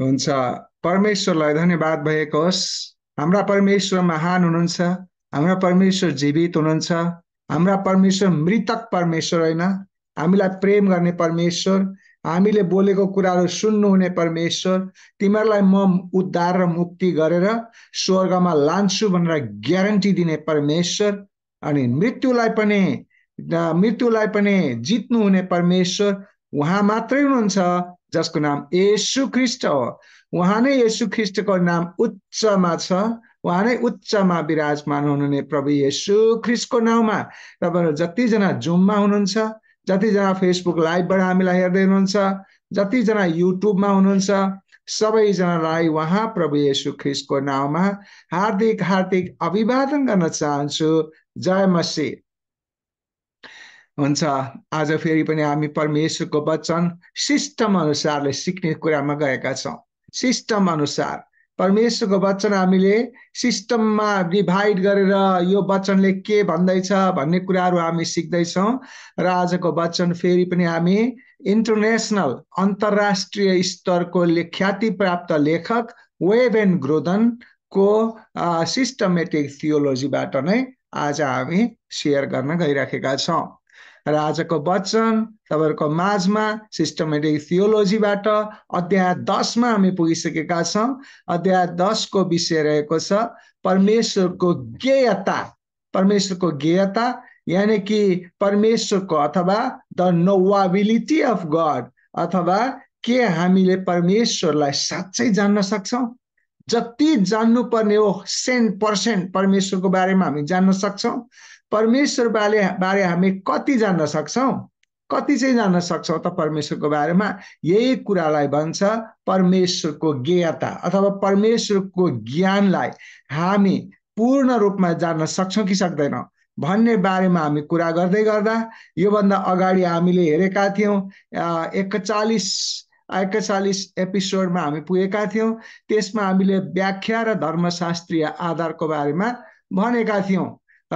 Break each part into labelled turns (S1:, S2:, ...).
S1: हुन्छ परमेश्वरलाई धन्यवाद भएको होस् हाम्रा परमेश्वर महान हुनुहुन्छ हाम्रा परमेश्वर जीवित हुनुहुन्छ हाम्रा परमेश्वर मृतक परमेश्वर होइन हामीलाई प्रेम गर्ने परमेश्वर हामीले बोलेको कुराहरू सुन्नुहुने परमेश्वर तिमीहरूलाई म उद्धार र मुक्ति गरेर स्वर्गमा लान्छु भनेर ग्यारेन्टी दिने परमेश्वर अनि मृत्युलाई पनि मृत्युलाई पनि जित्नुहुने परमेश्वर उहाँ मात्रै हुनुहुन्छ जसको नाम यशु ख्रिष्ट हो उहाँ नै यसु ख्रिष्टको नाम उच्चमा छ उहाँ नै उच्चमा विराजमान हुनुहुने प्रभु यशु ख्रिस्टको नाउँमा तपाईँहरू जतिजना जुममा हुनुहुन्छ जतिजना फेसबुक लाइभबाट हामीलाई हेर्दै हुनुहुन्छ जतिजना युट्युबमा हुनुहुन्छ सबैजनालाई उहाँ प्रभु यशु ख्रिस्टको नाउँमा हार्दिक हार्दिक अभिवादन गर्न चाहन्छु जय मसी हुन्छ आज फेरि पनि हामी परमेश्वरको वचन सिस्टम अनुसारले सिक्ने कुरामा गएका छौँ सिस्टम अनुसार परमेश्वरको वचन हामीले सिस्टममा डिभाइड गरेर यो वचनले के भन्दैछ भन्ने कुराहरू हामी सिक्दैछौँ र आजको वचन फेरि पनि हामी इन्टरनेसनल अन्तर्राष्ट्रिय स्तरको ख्याति प्राप्त लेखक वेब एन्ड ग्रोदनको सिस्टमेटिक थियोलोजीबाट नै आज हामी सेयर गर्न गइराखेका छौँ र आजको वचन तपाईँहरूको माझमा सिस्टमेटिक थियोलोजीबाट अध्याय दसमा हामी पुगिसकेका छौँ अध्याय दसको विषय रहेको छ परमेश्वरको ज्ञेयता परमेश्वरको ज्ञेयता यानि कि परमेश्वरको अथवा द नोवाबिलिटी अफ गड अथवा के हामीले परमेश्वरलाई साँच्चै जान्न सक्छौँ जति जान्नुपर्ने हो सेन्ट पर्सेन्ट परमेश्वरको बारेमा हामी जान्न सक्छौँ परमेश्वर बारे बारे हामी कति जान्न सक्छौँ कति चाहिँ जान्न सक्छौँ त परमेश्वरको बारेमा यही कुरालाई भन्छ परमेश्वरको ज्ञता अथवा परमेश्वरको ज्ञानलाई हामी पूर्ण रूपमा जान्न सक्छौँ कि सक्दैनौँ भन्ने बारेमा हामी कुरा गर्दै गर्दा योभन्दा अगाडि हामीले हेरेका थियौँ एकचालिस एकचालिस एपिसोडमा हामी पुगेका थियौँ त्यसमा हामीले व्याख्या र धर्मशास्त्रीय आधारको बारेमा भनेका थियौँ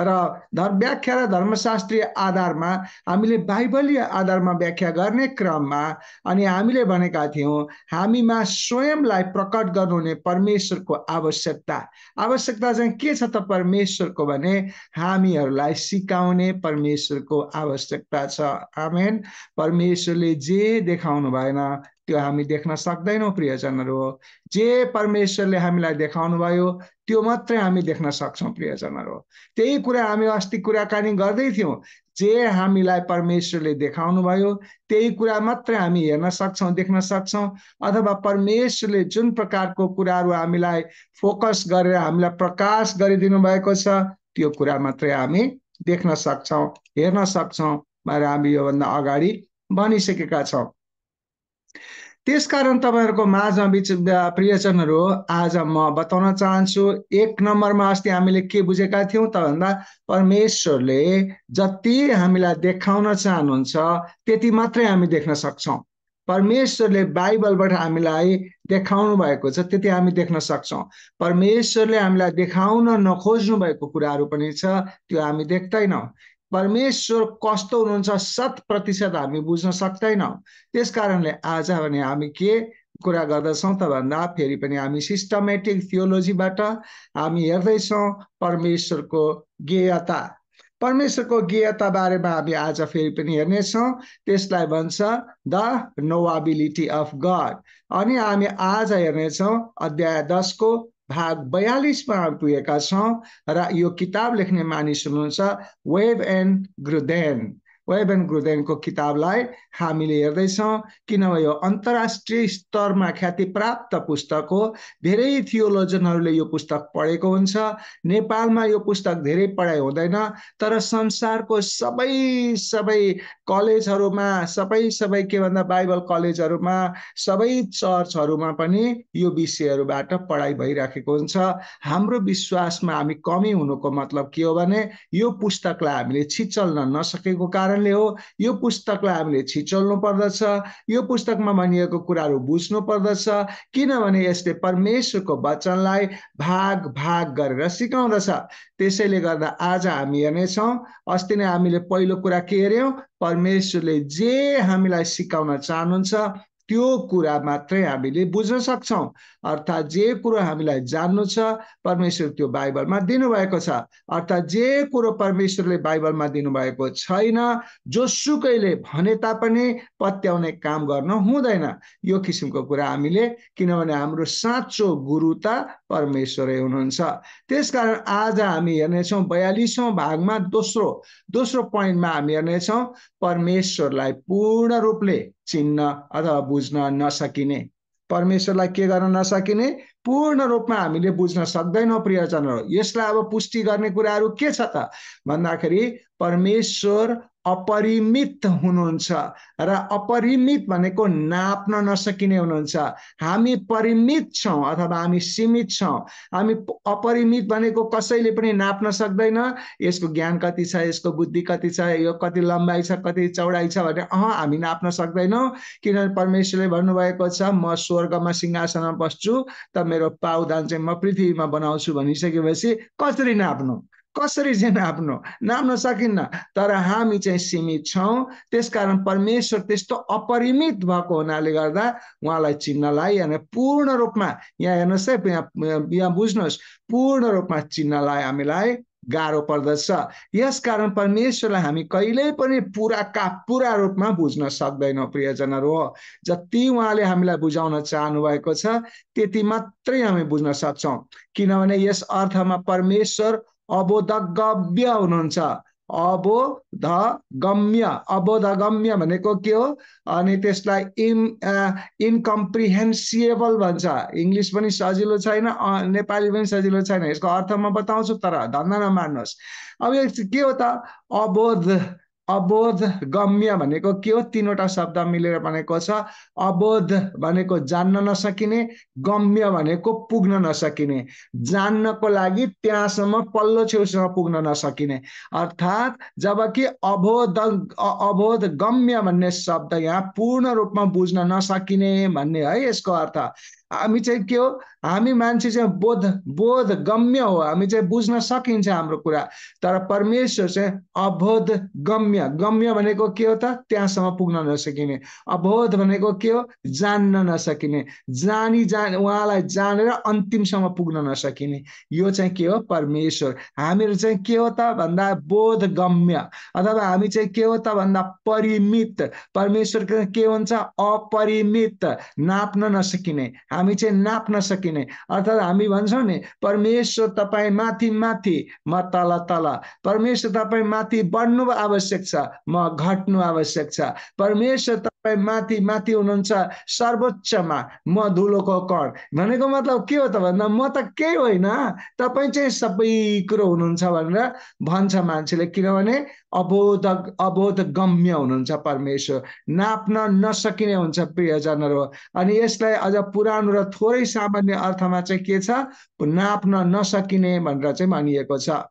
S1: र धर्म व्याख्या र धर्मशास्त्रीय आधारमा हामीले बाइबलीय आधारमा व्याख्या गर्ने क्रममा अनि हामीले भनेका थियौँ हामीमा स्वयंलाई प्रकट गर्नुहुने परमेश्वरको आवश्यकता आवश्यकता चाहिँ के छ त परमेश्वरको भने हामीहरूलाई सिकाउने परमेश्वरको आवश्यकता छ आमेन परमेश्वरले जे देखाउनु भएन त्यो हामी देख्न सक्दैनौँ प्रियजनहरू हो जे परमेश्वरले हामीलाई देखाउनु भयो त्यो मात्रै हामी देख्न सक्छौँ प्रियजनहरू हो त्यही कुरा हामी अस्ति कुराकानी गर्दै थियौँ जे हामीलाई परमेश्वरले देखाउनु भयो त्यही कुरा मात्रै हामी हेर्न सक्छौँ देख्न सक्छौँ अथवा परमेश्वरले जुन प्रकारको कुराहरू हामीलाई फोकस गरेर हामीलाई प्रकाश गरिदिनु भएको छ त्यो कुरा मात्रै हामी देख्न सक्छौँ हेर्न सक्छौँ भनेर हामी योभन्दा अगाडि भनिसकेका छौँ त्यसकारण तपाईँहरूको माझ बिच प्रियजनहरू आज म बताउन चाहन्छु एक नम्बरमा अस्ति हामीले के बुझेका थियौँ त भन्दा परमेश्वरले जति हामीलाई देखाउन चाहनुहुन्छ त्यति मात्रै हामी देख्न सक्छौँ परमेश्वरले बाइबलबाट हामीलाई देखाउनु भएको छ त्यति हामी देख्न सक्छौँ परमेश्वरले हामीलाई देखाउन नखोज्नु भएको कुराहरू पनि छ त्यो हामी देख्दैनौँ परमेश्वर कस्तो हुनुहुन्छ शत प्रतिशत हामी बुझ्न सक्दैनौँ त्यस कारणले आज भने हामी के कुरा गर्दछौँ त भन्दा फेरि पनि हामी सिस्टमेटिक थियोलोजीबाट हामी हेर्दैछौँ परमेश्वरको गेयता परमेश्वरको गेयता बारेमा हामी आज फेरि पनि हेर्नेछौँ त्यसलाई भन्छ द नोवाबिलिटी अफ गड अनि हामी आज हेर्नेछौँ अध्याय दसको भाग बयालिसमा पुगेका छौँ र यो किताब लेख्ने मानिस हुनुहुन्छ वेभ एन्ड ग्रुदेन वेबेन ग्रुदेनको किताबलाई हामीले हेर्दैछौँ किनभने यो अन्तर्राष्ट्रिय स्तरमा ख्याति प्राप्त पुस्तक हो धेरै थियोलोजनहरूले यो पुस्तक पढेको हुन्छ नेपालमा यो पुस्तक धेरै पढाइ हुँदैन तर संसारको सबै सबै कलेजहरूमा सबै सबै के भन्दा बाइबल कलेजहरूमा सबै चर्चहरूमा पनि यो विषयहरूबाट पढाइ भइराखेको हुन्छ हाम्रो विश्वासमा हामी कमी हुनुको मतलब के हो भने यो पुस्तकलाई हामीले छिचल्न नसकेको कारण कारणले हो यो पुस्तकलाई हामीले छिचल्नु पर्दछ यो पुस्तकमा भनिएको कुराहरू बुझ्नु पर्दछ किनभने यसले परमेश्वरको वचनलाई भाग भाग गरेर सिकाउँदछ त्यसैले गर्दा आज हामी हेर्नेछौँ अस्ति नै हामीले पहिलो कुरा के हेऱ्यौँ परमेश्वरले जे हामीलाई सिकाउन चाहनुहुन्छ त्यो कुरा मात्रै हामीले बुझ्न सक्छौँ अर्थात् जे कुरो हामीलाई जान्नु छ परमेश्वर त्यो बाइबलमा दिनुभएको छ अर्थात् जे कुरो परमेश्वरले बाइबलमा दिनुभएको छैन जोसुकैले भने तापनि पत्याउने काम गर्न हुँदैन यो किसिमको कुरा हामीले किनभने हाम्रो साँचो गुरु त परमेश्वरै हुनुहुन्छ त्यसकारण आज हामी हेर्नेछौँ बयालिसौँ भागमा दोस्रो दोस्रो पोइन्टमा हामी हेर्नेछौँ परमेश्वरलाई पूर्ण रूपले चिन्न अथवा बुझ्न नसकिने परमेश्वरलाई के गर्न नसकिने पूर्ण रूपमा हामीले बुझ्न सक्दैनौँ प्रियजनहरू यसलाई अब पुष्टि गर्ने कुराहरू के छ त भन्दाखेरि परमेश्वर अपरिमित हुनुहुन्छ र अपरिमित भनेको नाप्न नसकिने हुनुहुन्छ हामी परिमित छौँ अथवा हामी सीमित छौँ हामी अपरिमित भनेको कसैले पनि नाप्न सक्दैन यसको ज्ञान कति छ यसको बुद्धि कति छ यो कति लम्बाइ छ कति चौडाइ छ भने अह हामी नाप्न सक्दैनौँ किनभने परमेश्वरले भन्नुभएको छ म स्वर्गमा सिंहासनमा बस्छु त मेरो पाउदान चाहिँ म पृथ्वीमा बनाउँछु भनिसकेपछि कसरी नाप्नु कसरी चाहिँ नाप्नु नाप्न सकिन्न तर हामी चाहिँ सीमित छौँ त्यसकारण परमेश्वर त्यस्तो अपरिमित भएको हुनाले गर्दा उहाँलाई चिन्नलाई अनि पूर्ण रूपमा यहाँ हेर्नुहोस् है यहाँ यहाँ बुझ्नुहोस् पूर्ण रूपमा चिन्नलाई हामीलाई गाह्रो पर्दछ यसकारण परमेश्वरलाई हामी कहिल्यै पनि पुरा का पुरा रूपमा बुझ्न सक्दैनौँ प्रियजनहरू हो जति उहाँले हामीलाई बुझाउन चाहनुभएको छ त्यति मात्रै हामी बुझ्न सक्छौँ किनभने यस अर्थमा परमेश्वर अबोध गव्य हुनुहुन्छ अबोध गम्य अबोध गम्य भनेको के हो अनि त्यसलाई इन इन्कम्प्रिहेन्सिएबल भन्छ इङ्ग्लिस पनि सजिलो छैन नेपाली पनि सजिलो छैन यसको अर्थ म बताउँछु तर धन्दा नमान्नुहोस् अब के हो त अबोध अबोध गम्य भनेको के हो तिनवटा शब्द मिलेर भनेको छ अबोध भनेको जान्न नसकिने गम्य भनेको पुग्न नसकिने जान्नको लागि त्यहाँसम्म पल्लो छेउसम्म पुग्न नसकिने अर्थात् जबकि अबोध अबोध गम्य भन्ने शब्द यहाँ पूर्ण रूपमा बुझ्न नसकिने भन्ने है यसको अर्थ हामी चाहिँ के हो हामी मान्छे चाहिँ बोध बोध गम्य हो हामी चाहिँ बुझ्न सकिन्छ हाम्रो कुरा तर परमेश्वर चाहिँ अबोध गम्य गम्य भनेको के हो त त्यहाँसम्म पुग्न नसकिने अबोध भनेको के हो जान्न नसकिने जानी जान उहाँलाई जानेर अन्तिमसम्म पुग्न नसकिने यो चाहिँ के हो परमेश्वर हामीहरू चाहिँ के हो त भन्दा बोध गम्य अथवा हामी चाहिँ के हो त भन्दा परिमित परमेश्वर के हुन्छ अपरिमित नाप्न नसकिने हामी चाहिँ नाप्न सकिने अर्थात् हामी भन्छौँ नि परमेश्वर तपाईँ माथि माथि म तल तल परमेश्वर तपाईँ माथि बढ्नु आवश्यक छ म घट्नु आवश्यक छ परमेश्वर माथि माथि हुनुहुन्छ सर्वोच्चमा म धुलोको कण भनेको मतलब के हो त भन्दा म त केही होइन तपाईँ चाहिँ सबै कुरो हुनुहुन्छ भनेर भन्छ मान्छेले किनभने अबोध अबोध गम्य हुनुहुन्छ परमेश्वर नाप्न नसकिने हुन्छ प्रियजनहरू अनि यसलाई अझ पुरानो र थोरै सामान्य अर्थमा चाहिँ के छ नाप्न नसकिने भनेर चाहिँ मानिएको छ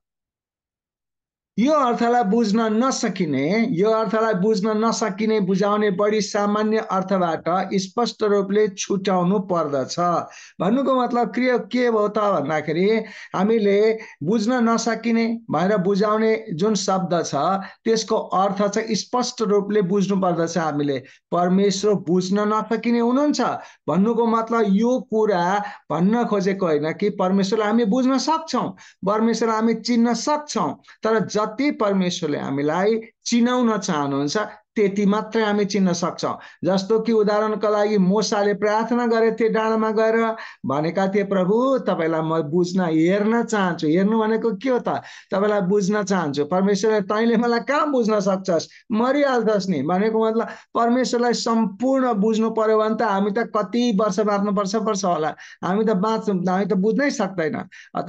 S1: यो अर्थलाई बुझ्न नसकिने यो अर्थलाई बुझ्न नसकिने बुझाउने बढी सामान्य अर्थबाट स्पष्ट रूपले छुट्याउनु पर्दछ भन्नुको मतलब क्रिया के भयो त भन्दाखेरि हामीले बुझ्न नसकिने भनेर बुझाउने जुन शब्द छ त्यसको अर्थ चाहिँ स्पष्ट रूपले बुझ्नु पर्दछ हामीले परमेश्वर बुझ्न नसकिने हुनुहुन्छ भन्नुको मतलब यो कुरा भन्न खोजेको होइन कि परमेश्वरलाई हामी बुझ्न सक्छौँ परमेश्वरलाई हामी चिन्न सक्छौँ तर त्यही परमेश्वरले हामीलाई चिनाउन चाहनुहुन्छ त्यति मात्रै हामी चिन्न सक्छौँ जस्तो कि उदाहरणको लागि मोसाले प्रार्थना गरे थिए डाँडामा गएर भनेका थिए प्रभु तपाईँलाई म बुझ्न हेर्न चाहन्छु हेर्नु भनेको के हो त तपाईँलाई बुझ्न चाहन्छु परमेश्वरले तैँले मलाई कहाँ बुझ्न सक्छस् मरिहाल्छस् नि भनेको मतलब परमेश्वरलाई सम्पूर्ण बुझ्नु पर्यो भने त हामी त कति वर्ष बाँच्नुपर्छ पर्छ होला हामी त बाँच्नु हामी त बुझ्नै सक्दैन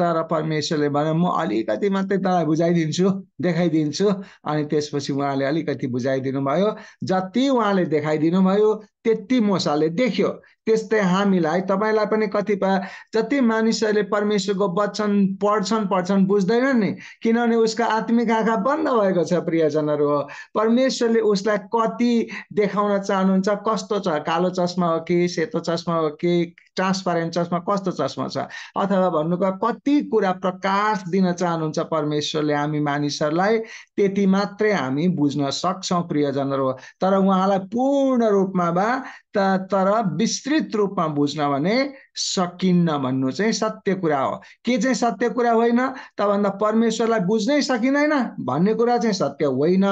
S1: तर परमेश्वरले भने म अलिकति मात्रै तँलाई बुझाइदिन्छु देखाइदिन्छु अनि त्यसपछि उहाँले अलिकति बुझाइदिनु भयो भयो जति उहाँले देखाइदिनु भयो त्यति मोसाले देख्यो त्यस्तै हामीलाई तपाईँलाई पनि कतिपय जति मानिसहरूले परमेश्वरको वचन पढ्छन् पढ्छन् बुझ्दैनन् नि किनभने उसको आत्मिक आँखा बन्द भएको छ प्रियजनहरू हो परमेश्वरले उसलाई कति देखाउन चाहनुहुन्छ कस्तो छ कालो चस्मा हो कि सेतो चस्मा हो कि ट्रान्सपारेन्ट चस्मा कस्तो चस्मा छ अथवा भन्नुको कति कुरा प्रकाश दिन चाहनुहुन्छ परमेश्वरले हामी मानिसहरूलाई त्यति मात्रै हामी बुझ्न सक्छौँ प्रियजनहरू तर उहाँलाई पूर्ण रूपमा वा तर विस्तृत रूपमा बुझ्न भने सकिन्न भन्नु चाहिँ सत्य कुरा हो के चाहिँ सत्य कुरा होइन त भन्दा परमेश्वरलाई बुझ्नै सकिँदैन भन्ने कुरा चाहिँ सत्य होइन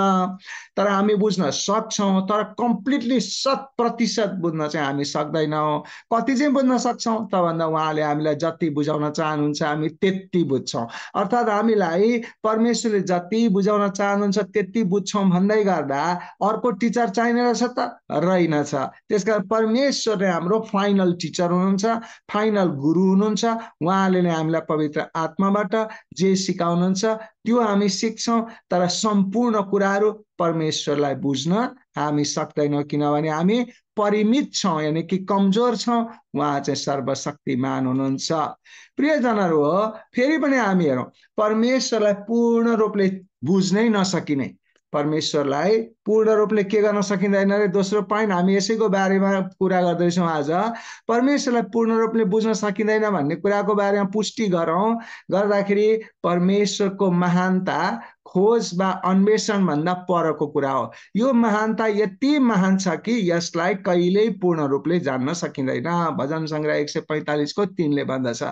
S1: तर हामी बुझ्न सक्छौँ तर कम्प्लिटली शत प्रतिशत बुझ्न चाहिँ हामी सक्दैनौँ कति चाहिँ बुझ्न सक्छौँ त भन्दा उहाँले हामीलाई जति बुझाउन चाहनुहुन्छ हामी त्यति बुझ्छौँ अर्थात् हामीलाई परमेश्वरले जति बुझाउन चाहनुहुन्छ त्यति बुझ्छौँ भन्दै गर्दा अर्को टिचर चाहिने रहेछ त रहेनछ त्यस कारण परमेश्वरले हाम्रो फाइनल टिचर हुनुहुन्छ फाइनल गुरु हुनुहुन्छ उहाँले नै हामीलाई पवित्र आत्माबाट जे सिकाउनुहुन्छ त्यो हामी सिक्छौँ तर सम्पूर्ण कुराहरू परमेश्वरलाई बुझ्न हामी सक्दैनौँ किनभने हामी परिमित छौँ यानि कि कमजोर छौँ उहाँ चाहिँ सर्वशक्तिमान हुनुहुन्छ प्रियजनहरू हो फेरि पनि हामी हेरौँ परमेश्वरलाई पूर्ण रूपले बुझ्नै नसकिने परमेश्वरलाई पूर्ण रूपले के गर्न सकिँदैन रे दोस्रो पोइन्ट हामी यसैको बारेमा कुरा गर्दैछौँ आज परमेश्वरलाई पूर्ण रूपले बुझ्न सकिँदैन भन्ने कुराको बारेमा पुष्टि गरौँ गर्दाखेरि परमेश्वरको महानता खोज वा अन्वेषणभन्दा परको कुरा हो यो महानता यति महान छ कि यसलाई कहिल्यै पूर्ण रूपले जान्न सकिँदैन भजन सङ्ग्रह एक सय पैँतालिसको तिनले भन्दछ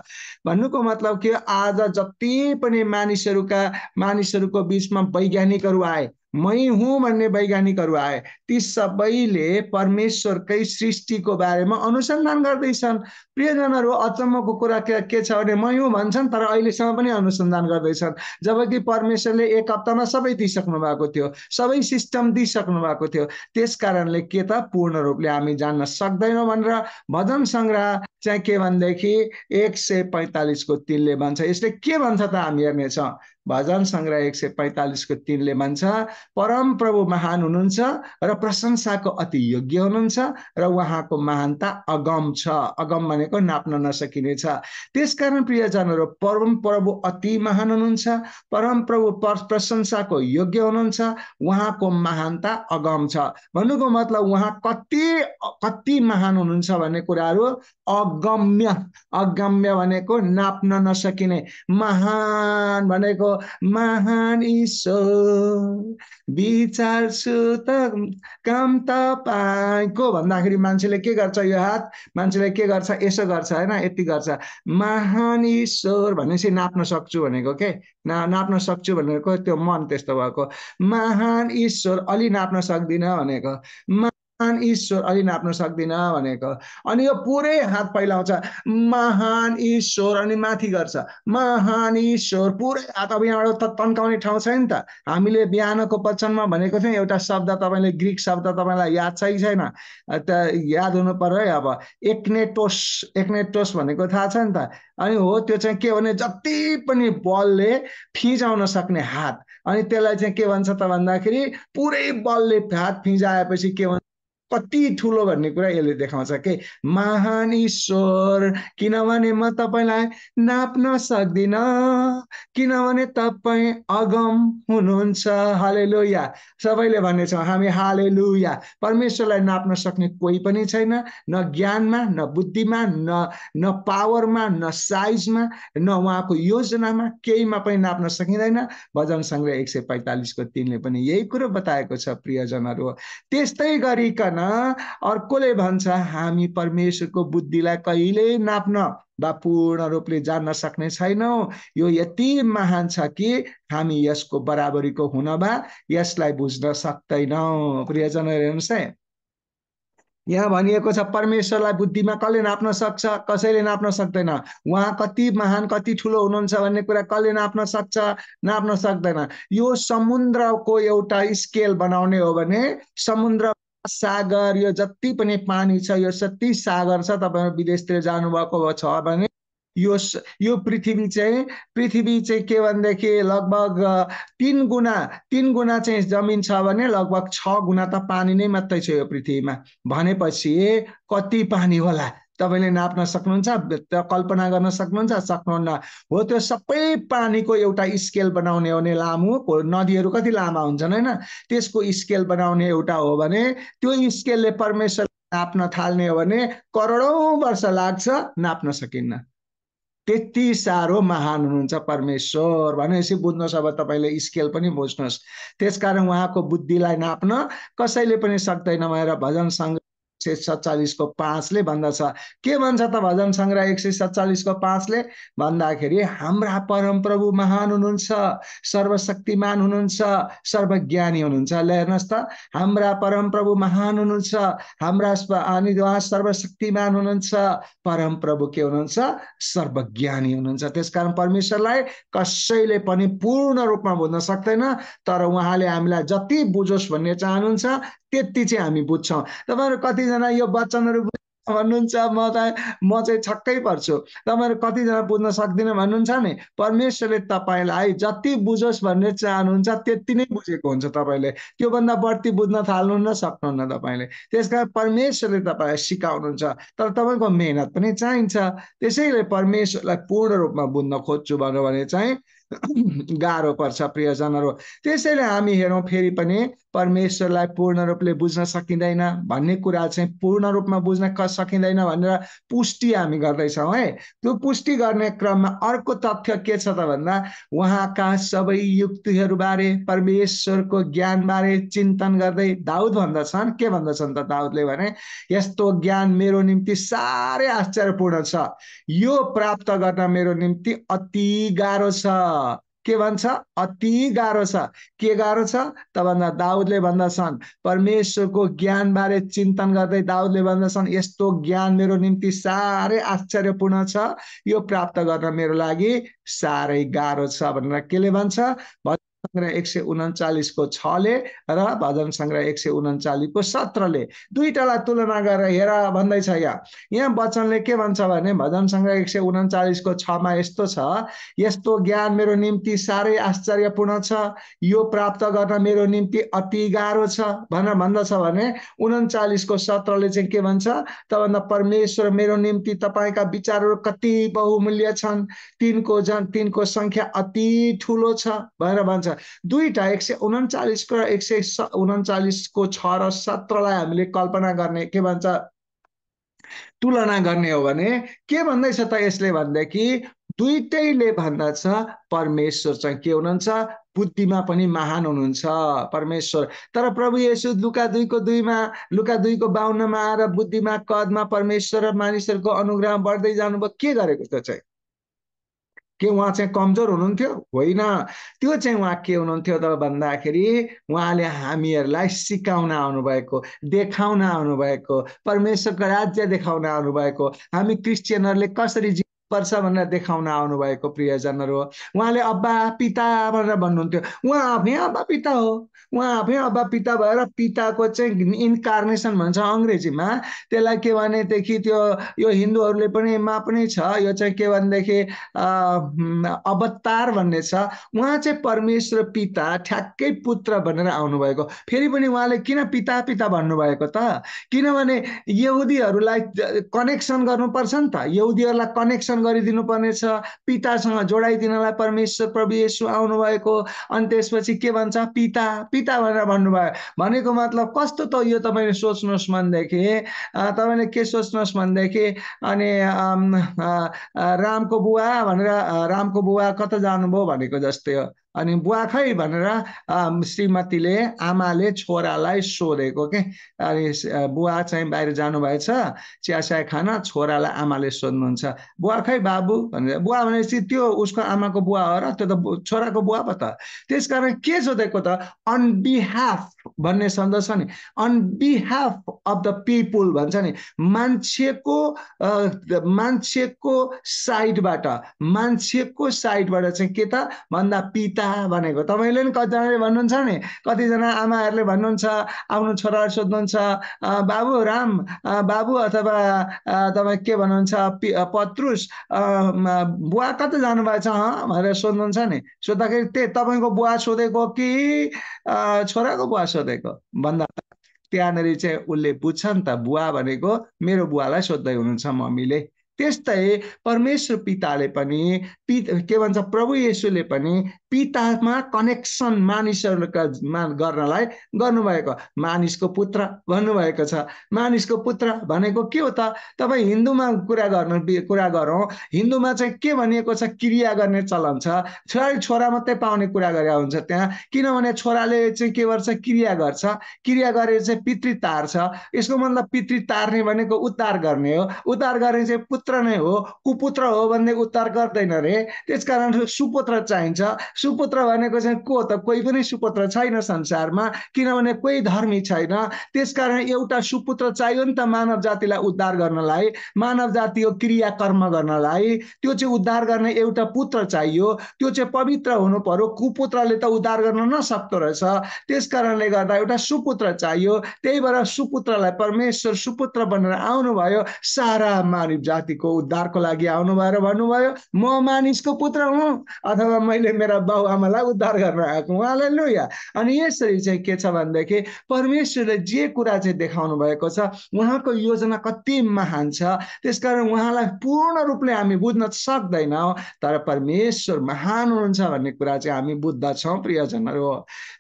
S1: भन्नुको मतलब के आज जति पनि मानिसहरूका मानिसहरूको बिचमा वैज्ञानिकहरू आए मै हुँ भन्ने वैज्ञानिकहरू आए ती सबैले परमेश्वरकै सृष्टिको बारेमा अनुसन्धान गर्दैछन् प्रियजनहरू अचम्मको कुरा के छ भने मै हुँ भन्छन् तर अहिलेसम्म पनि अनुसन्धान गर्दैछन् जबकि परमेश्वरले एक एक हप्तामा सबै दिइसक्नु भएको थियो सबै सिस्टम दिइसक्नु भएको थियो त्यस कारणले के त पूर्ण रूपले हामी जान्न सक्दैनौँ भनेर भजन सङ्ग्रह चाहिँ के भनेदेखि एक सय पैँतालिसको तिनले भन्छ यसले के भन्छ त हामी हेर्नेछौँ भजन सङ्ग्रह एक सय पैँतालिसको तिनले भन्छ परम प्रभु महान हुनुहुन्छ र प्रशंसाको अति योग्य हुनुहुन्छ र उहाँको महानता अगम छ अगम भनेको नाप्न नसकिने छ त्यसकारण प्रियजनहरू परम प्रभु अति महान हुनुहुन्छ परम प्रभु प्रशंसाको योग्य हुनुहुन्छ उहाँको महानता अगम छ भन्नुको मतलब उहाँ कति कति महान हुनुहुन्छ भन्ने कुराहरू अग अगम्य अगम्य भनेको नाप्न नसकिने महान भनेको महान ईश्वर विचार छु त काम त पाएको भन्दाखेरि मान्छेले के गर्छ यो हात मान्छेले के गर्छ यसो गर्छ होइन यति गर्छ महान ईश्वर भनेपछि नाप्न सक्छु भनेको के ना नाप्न सक्छु भनेको त्यो मन त्यस्तो भएको महान ईश्वर अलि नाप्न सक्दिनँ भनेको महान ईश्वर अलि नाप्न सक्दिनँ भनेको अनि यो पुरै हात पहिलाउँछ महान ईश्वर अनि माथि गर्छ महान ईश्वर पुरै हात अब यहाँबाट त तन्काउने ठाउँ छ नि त हामीले बिहानको वचनमा भनेको थियौँ एउटा शब्द तपाईँले ग्रिक शब्द तपाईँलाई याद छ कि छैन त याद हुनु पर्यो है अब एक्नेटोस एक्नेटोस भनेको थाहा छ नि त अनि हो त्यो चाहिँ के भने जति पनि बलले फिजाउन सक्ने हात अनि त्यसलाई चाहिँ के भन्छ त भन्दाखेरि पुरै बलले हात फिजाएपछि के भन्छ कति ठुलो भन्ने कुरा यसले देखाउँछ के महान ईश्वर किनभने म तपाईँलाई नाप्न सक्दिनँ किनभने तपाईँ अगम हुनुहुन्छ हाले या सबैले भन्नेछौँ हामी हाले लुया परमेश्वरलाई नाप्न सक्ने कोही पनि छैन न ज्ञानमा न बुद्धिमा न न पावरमा न साइजमा न उहाँको योजनामा केहीमा पनि नाप्न सकिँदैन ना। भजन सङ्ग्रह एक सय पैँतालिसको तिनले पनि यही कुरो बताएको छ प्रियजनहरू त्यस्तै गरिकन नभन अर्कोले भन्छ हामी परमेश्वरको बुद्धिलाई कहिले नाप्न वा पूर्ण रूपले जान्न सक्ने छैनौँ यो यति महान छ कि हामी यसको बराबरीको हुन वा यसलाई बुझ्न सक्दैनौँ प्रियजन हेर्नुहोस् है यहाँ भनिएको छ परमेश्वरलाई बुद्धिमा कसले नाप्न सक्छ कसैले नाप्न सक्दैन उहाँ कति महान कति ठुलो हुनुहुन्छ भन्ने कुरा कसले नाप्न सक्छ नाप्न सक्दैन यो समुद्रको एउटा स्केल बनाउने हो भने समुद्र सागर यो जति पनि पानी छ यो जति सागर छ तपाईँहरू विदेशतिर जानुभएको छ भने यो यो पृथ्वी चाहिँ पृथ्वी चाहिँ के भनेदेखि लगभग तिन गुणा तिन गुणा चाहिँ जमिन छ भने लगभग छ गुणा त पानी नै मात्रै छ यो पृथ्वीमा भनेपछि कति पानी होला तपाईँले नाप्न सक्नुहुन्छ कल्पना गर्न सक्नुहुन्छ सक्नुहुन्न हो त्यो सबै पानीको एउटा स्केल बनाउने हो भने लामो नदीहरू कति लामा हुन्छन् होइन त्यसको स्केल बनाउने एउटा हो भने त्यो स्केलले परमेश्वर नाप्न थाल्ने हो भने करोडौँ वर्ष लाग्छ नाप्न सकिन्न त्यति साह्रो महान हुनुहुन्छ परमेश्वर भनेपछि बुझ्नुहोस् अब तपाईँले स्केल पनि बुझ्नुहोस् त्यसकारण उहाँको बुद्धिलाई नाप्न कसैले पनि सक्दैन भनेर भजन सङ्घ सय सत्तालिसको पाँचले भन्दछ के भन्छ त भजन सङ्ग्रह एक सय सत्तालिसको पाँचले भन्दाखेरि हाम्रा परमप्रभु महान हुनुहुन्छ सर्वशक्तिमान हुनुहुन्छ सर्वज्ञानी हुनुहुन्छ ल हेर्नुहोस् त हाम्रा परमप्रभु महान हुनुहुन्छ हाम्रा अनि उहाँ सर्वशक्तिमान हुनुहुन्छ परमप्रभु के हुनुहुन्छ सर्वज्ञानी हुनुहुन्छ त्यसकारण परमेश्वरलाई कसैले पनि पूर्ण रूपमा बुझ्न सक्दैन तर उहाँले हामीलाई जति बुझोस् भन्ने चाहनुहुन्छ त्यति चाहिँ हामी बुझ्छौँ तपाईँहरू कतिजना यो वचनहरू भन्नुहुन्छ म त म चाहिँ छक्कै पर्छु तपाईँहरू कतिजना बुझ्न सक्दिनँ भन्नुहुन्छ नि परमेश्वरले तपाईँलाई जति बुझोस् भन्ने चाहनुहुन्छ त्यति नै बुझेको हुन्छ तपाईँले त्योभन्दा बढ्ती बुझ्न थाल्नु न सक्नुहुन्न तपाईँले त्यस कारण परमेश्वरले तपाईँलाई सिकाउनुहुन्छ तर तपाईँको मेहनत पनि चाहिन्छ त्यसैले परमेश्वरलाई पूर्ण रूपमा बुझ्न खोज्छु भन्यो भने चाहिँ गाह्रो पर्छ प्रियजनहरू त्यसैले हामी हेरौँ फेरि पनि परमेश्वरलाई पूर्ण रूपले बुझ्न सकिँदैन भन्ने कुरा चाहिँ पूर्ण रूपमा बुझ्न क सकिँदैन भनेर पुष्टि हामी गर्दैछौँ है त्यो पुष्टि गर्ने क्रममा अर्को तथ्य के छ त भन्दा उहाँका सबै युक्तिहरूबारे परमेश्वरको ज्ञानबारे चिन्तन गर्दै दाउद भन्दछन् के भन्दछन् त दाउदले भने यस्तो ज्ञान मेरो निम्ति साह्रै आश्चर्यपूर्ण छ यो प्राप्त गर्न मेरो निम्ति अति गाह्रो छ के भन्छ अति गाह्रो छ के गाह्रो छ त भन्दा दाउदले भन्दछन् परमेश्वरको ज्ञानबारे चिन्तन गर्दै दाउदले भन्दछन् यस्तो ज्ञान मेरो निम्ति साह्रै आश्चर्यपूर्ण छ यो प्राप्त गर्न मेरो लागि साह्रै गाह्रो छ भनेर केले भन्छ सङ्ग्रह एक सय उन्चालिसको छले र भजन सङ्ग्रह एक सय उन्चालिसको सत्रले दुईटालाई तुलना गरेर हेर भन्दैछ यहाँ यहाँ वचनले के भन्छ भने भजन सङ्ग्रह एक सय उन्चालिसको छमा यस्तो छ यस्तो ज्ञान मेरो निम्ति साह्रै आश्चर्यपूर्ण छ यो प्राप्त गर्न मेरो निम्ति अति गाह्रो छ भनेर भन्दछ भने उन्चालिसको सत्रले चाहिँ के भन्छ त भन्दा परमेश्वर मेरो निम्ति तपाईँका विचारहरू कति बहुमूल्य छन् तिनको जन तिनको सङ्ख्या अति ठुलो छ भनेर भन्छ दुईवटा एक सय उन्चालिसको र एक सय उन्चालिसको छ र सत्रलाई हामीले कल्पना गर्ने के भन्छ तुलना गर्ने हो भने के भन्दैछ त यसले भनेदेखि दुइटैले छ परमेश्वर चाहिँ के हुनुहुन्छ बुद्धिमा पनि महान हुनुहुन्छ परमेश्वर तर प्रभु येसु लुका दुईको दुईमा लुका दुईको बाहुन्नमा आएर बुद्धिमा कदमा परमेश्वर र मानिसहरूको अनुग्रह बढ्दै जानुभयो के गरेको त चाहिँ के उहाँ चाहिँ कमजोर हुनुहुन्थ्यो होइन त्यो चाहिँ उहाँ के हुनुहुन्थ्यो त भन्दाखेरि उहाँले हामीहरूलाई सिकाउन आउनुभएको देखाउन आउनुभएको परमेश्वरको राज्य देखाउन आउनुभएको हामी क्रिस्चियनहरूले कसरी पर्छ भनेर देखाउन आउनुभएको प्रियजनहरू हो उहाँले अब्बा पिता भनेर भन्नुहुन्थ्यो उहाँ आफै अब्बा पिता हो उहाँ आफै अब्बा पिता भएर पिताको चाहिँ इन्कार्नेसन भन्छ अङ्ग्रेजीमा त्यसलाई के भनेदेखि त्यो यो हिन्दूहरूले पनि मा पनि छ यो चाहिँ के भनेदेखि अवतार भन्ने छ उहाँ चाहिँ परमेश्वर पिता ठ्याक्कै पुत्र भनेर आउनुभएको फेरि पनि उहाँले किन पिता पिता भन्नुभएको त किनभने यहुदीहरूलाई कनेक्सन गर्नुपर्छ नि त यहुदीहरूलाई कनेक्सन गरिदिनु पर्नेछ पितासँग जोडाइदिनलाई परमेश्वर प्रभु यसु आउनुभएको अनि त्यसपछि के भन्छ पिता पिता भनेर भन्नुभयो भनेको मतलब कस्तो त यो तपाईँले सोच्नुहोस् भनेदेखि तपाईँले के सोच्नुहोस् भनेदेखि अनि रामको बुवा भनेर रामको बुवा कता जानुभयो भनेको जस्तै हो अनि बुवा खै भनेर श्रीमतीले आमाले छोरालाई सोधेको के अनि बुवा चाहिँ बाहिर जानुभएछ चियासिया खान छोरालाई आमाले सोध्नुहुन्छ बुवा खै बाबु भनेर बुवा भनेपछि त्यो उसको आमाको बुवा हो र त्यो त छोराको बुवा पो त त्यस के सोधेको त अन भन्ने शब्द छ नि अन अफ द पिपुल भन्छ नि मान्छेको मान्छेको साइडबाट मान्छेको साइडबाट चाहिँ के त भन्दा पिता कता भनेको तपाईँले नि कतिजनाले भन्नुहुन्छ नि कतिजना आमाहरूले भन्नुहुन्छ आफ्नो छोराहरू सोध्नुहुन्छ बाबु राम बाबु अथवा तपाईँ के भन्नुहुन्छ पत्रुस बुवा कता जानुभएछ भनेर सोध्नुहुन्छ नि सोद्धाखेरि त्यही तपाईँको बुवा सोधेको कि छोराको बुवा सोधेको भन्दा त्यहाँनिर चाहिँ उसले बुझ्छ नि त बुवा भनेको मेरो बुवालाई सोध्दै हुनुहुन्छ मम्मीले त्यस्तै परमेश्वर पिताले पनि पि के भन्छ प्रभु येसुले पनि पितामा कनेक्सन मानिसहरूका मा गर्नलाई गर्नुभएको मानिसको पुत्र भन्नुभएको छ मानिसको पुत्र भनेको के हो त तपाईँ हिन्दूमा कुरा गर्नु कुरा गरौँ हिन्दूमा चाहिँ के भनिएको छ क्रिया गर्ने चलन छ छोरा छोरा मात्रै पाउने कुरा गरे हुन्छ त्यहाँ किनभने छोराले चाहिँ के गर्छ क्रिया गर्छ क्रिया गरेर चाहिँ पितृ तार्छ यसको मतलब पितृ तार्ने भनेको उद्धार गर्ने हो उद्धार गर्ने चाहिँ पुत्र नै हो कुपुत्र हो भन्ने उद्धार गर्दैन रे त्यसकारण सुपुत्र चाहिन्छ सुपुत्र भनेको चाहिँ को त कोही पनि सुपुत्र छैन संसारमा किनभने कोही धर्मी छैन त्यसकारण एउटा सुपुत्र चाहियो नि त मानव जातिलाई उद्धार गर्नलाई मानव जातिको क्रियाकर्म क्रिया गर्नलाई त्यो चाहिँ उद्धार गर्ने एउटा पुत्र चाहियो त्यो चाहिँ पवित्र हुनु पर्यो कुपुत्रले त उद्धार गर्न नसक्दो रहेछ त्यस कारणले गर्दा एउटा सुपुत्र चाहियो त्यही भएर सुपुत्रलाई परमेश्वर सुपुत्र बनेर आउनुभयो सारा मानव जातिको उद्धारको लागि आउनु र भन्नुभयो म मानिसको पुत्र हुँ अथवा मैले मेरा आमालाई उद्धार गर्न आएको उहाँलाई या अनि यसरी चाहिँ के छ भनेदेखि परमेश्वरले जे कुरा चाहिँ देखाउनु भएको छ उहाँको योजना कति महान छ त्यसकारण उहाँलाई पूर्ण रूपले हामी बुझ्न सक्दैनौँ तर परमेश्वर महान हुनुहुन्छ भन्ने कुरा चाहिँ हामी बुझ्दछौँ प्रियजनहरू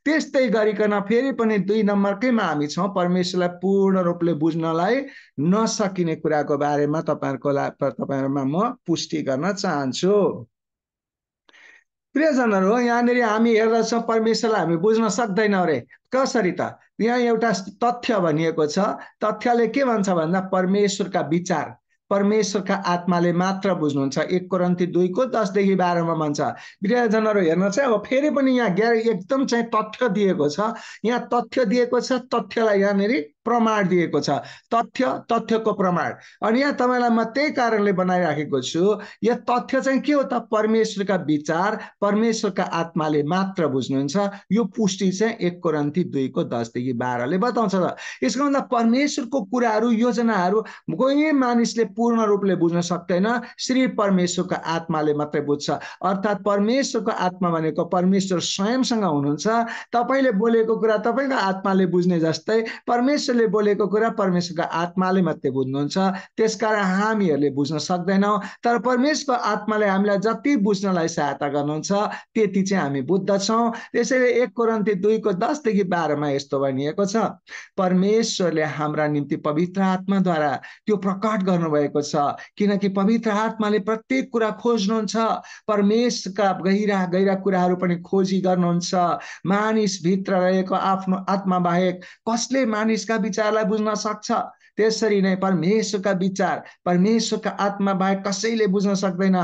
S1: त्यस्तै गरिकन फेरि पनि दुई नम्बरकैमा हामी छौँ परमेश्वरलाई पूर्ण रूपले बुझ्नलाई नसकिने कुराको बारेमा तपाईँहरूको तपाईँहरूमा म पुष्टि गर्न चाहन्छु प्रियजनहरू हो यहाँनिर हामी हेर्दछौँ परमेश्वरलाई हामी बुझ्न सक्दैनौँ अरे कसरी त यहाँ एउटा तथ्य भनिएको छ तथ्यले के भन्छ भन्दा परमेश्वरका विचार परमेश्वरका आत्माले मात्र बुझ्नुहुन्छ एक कोरन्ती दुईको दसदेखि बाह्रमा भन्छ प्रियजनहरू हेर्न चाहिँ अब फेरि पनि यहाँ ग्यारे एकदम चाहिँ तथ्य दिएको छ यहाँ तथ्य दिएको छ तथ्यलाई यहाँनिर प्रमाण दिएको छ तथ्य तथ्यको प्रमाण अनि यहाँ तपाईँलाई म त्यही कारणले बनाइराखेको छु यो तथ्य चाहिँ के हो त परमेश्वरका विचार परमेश्वरका आत्माले मात्र बुझ्नुहुन्छ यो पुष्टि चाहिँ एक कोरन्थी दुईको दसदेखि बाह्रले बताउँछ त यसको भन्दा परमेश्वरको कुराहरू योजनाहरू कोही मानिसले पूर्ण रूपले बुझ्न सक्दैन श्री परमेश्वरको आत्माले मात्रै बुझ्छ अर्थात् परमेश्वरको आत्मा भनेको परमेश्वर स्वयंसँग हुनुहुन्छ तपाईँले बोलेको कुरा तपाईँको आत्माले बुझ्ने जस्तै परमेश्वर परमेश्वरले बोलेको कुरा परमेश्वरको आत्माले मात्रै बुझ्नुहुन्छ त्यसकारण हामीहरूले बुझ्न सक्दैनौँ तर परमेश्वरको आत्माले हामीलाई जति बुझ्नलाई सहायता गर्नुहुन्छ त्यति चाहिँ हामी बुझ्दछौँ त्यसैले एक कोरन्ती दुईको दसदेखि बाह्रमा यस्तो भनिएको छ परमेश्वरले हाम्रा निम्ति पवित्र आत्माद्वारा त्यो प्रकट गर्नुभएको छ किनकि पवित्र आत्माले प्रत्येक कुरा खोज्नुहुन्छ परमेश्वरका गहिरा गहिरा कुराहरू पनि खोजी गर्नुहुन्छ मानिसभित्र रहेको आफ्नो आत्मा बाहेक कसले मानिसका विचारलाई बुझ्न सक्छ त्यसरी नै परमेश्वरका विचार परमेश्वरका आत्मा बाहेक कसैले बुझ्न सक्दैन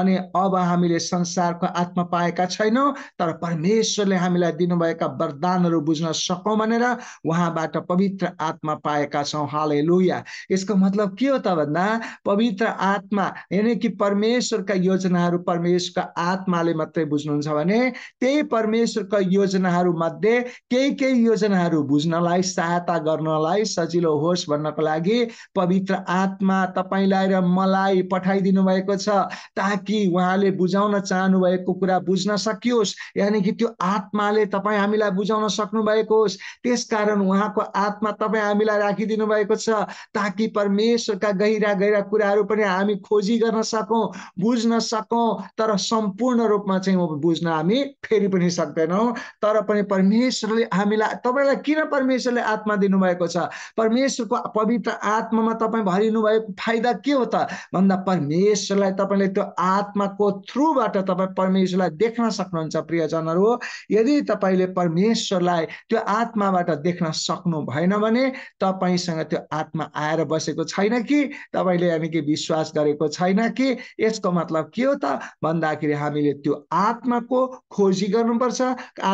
S1: अनि अब हामीले संसारको आत्मा पाएका छैनौँ तर परमेश्वरले हामीलाई दिनुभएका वरदानहरू बुझ्न सकौँ भनेर उहाँबाट पवित्र आत्मा पाएका छौँ हालै लुया यसको मतलब के हो त भन्दा पवित्र आत्मा यानि कि परमेश्वरका योजनाहरू परमेश्वरका आत्माले मात्रै बुझ्नुहुन्छ भने त्यही परमेश्वरका योजनाहरू मध्ये केही केही योजनाहरू बुझ्नलाई सहायता गर्नलाई सजिलो होस् भन्न गर्नको लागि पवित्र आत्मा तपाईँलाई र मलाई पठाइदिनु भएको छ ताकि उहाँले बुझाउन चाहनु भएको कुरा बुझ्न सकियोस् यानि कि त्यो आत्माले तपाईँ हामीलाई बुझाउन सक्नु भएको होस् त्यसकारण उहाँको आत्मा तपाईँ हामीलाई राखिदिनु भएको छ ताकि परमेश्वरका गहिरा गहिरा कुराहरू पनि हामी खोजी गर्न सकौँ बुझ्न सकौँ तर सम्पूर्ण रूपमा चाहिँ बुझ्न हामी फेरि पनि सक्दैनौँ तर पनि परमेश्वरले हामीलाई तपाईँलाई किन परमेश्वरले आत्मा दिनुभएको छ परमेश्वरको पवित्र आत्मामा तपाईँ भरिनु भएको फाइदा के हो त भन्दा परमेश्वरलाई तपाईँले त्यो आत्माको थ्रुबाट तपाईँ परमेश्वरलाई देख्न सक्नुहुन्छ प्रियजनहरू यदि तपाईँले परमेश्वरलाई त्यो आत्माबाट देख्न सक्नु भएन भने तपाईँसँग त्यो आत्मा आएर बसेको छैन कि तपाईँले यानि कि विश्वास गरेको छैन कि यसको मतलब के हो त भन्दाखेरि हामीले त्यो आत्माको खोजी गर्नुपर्छ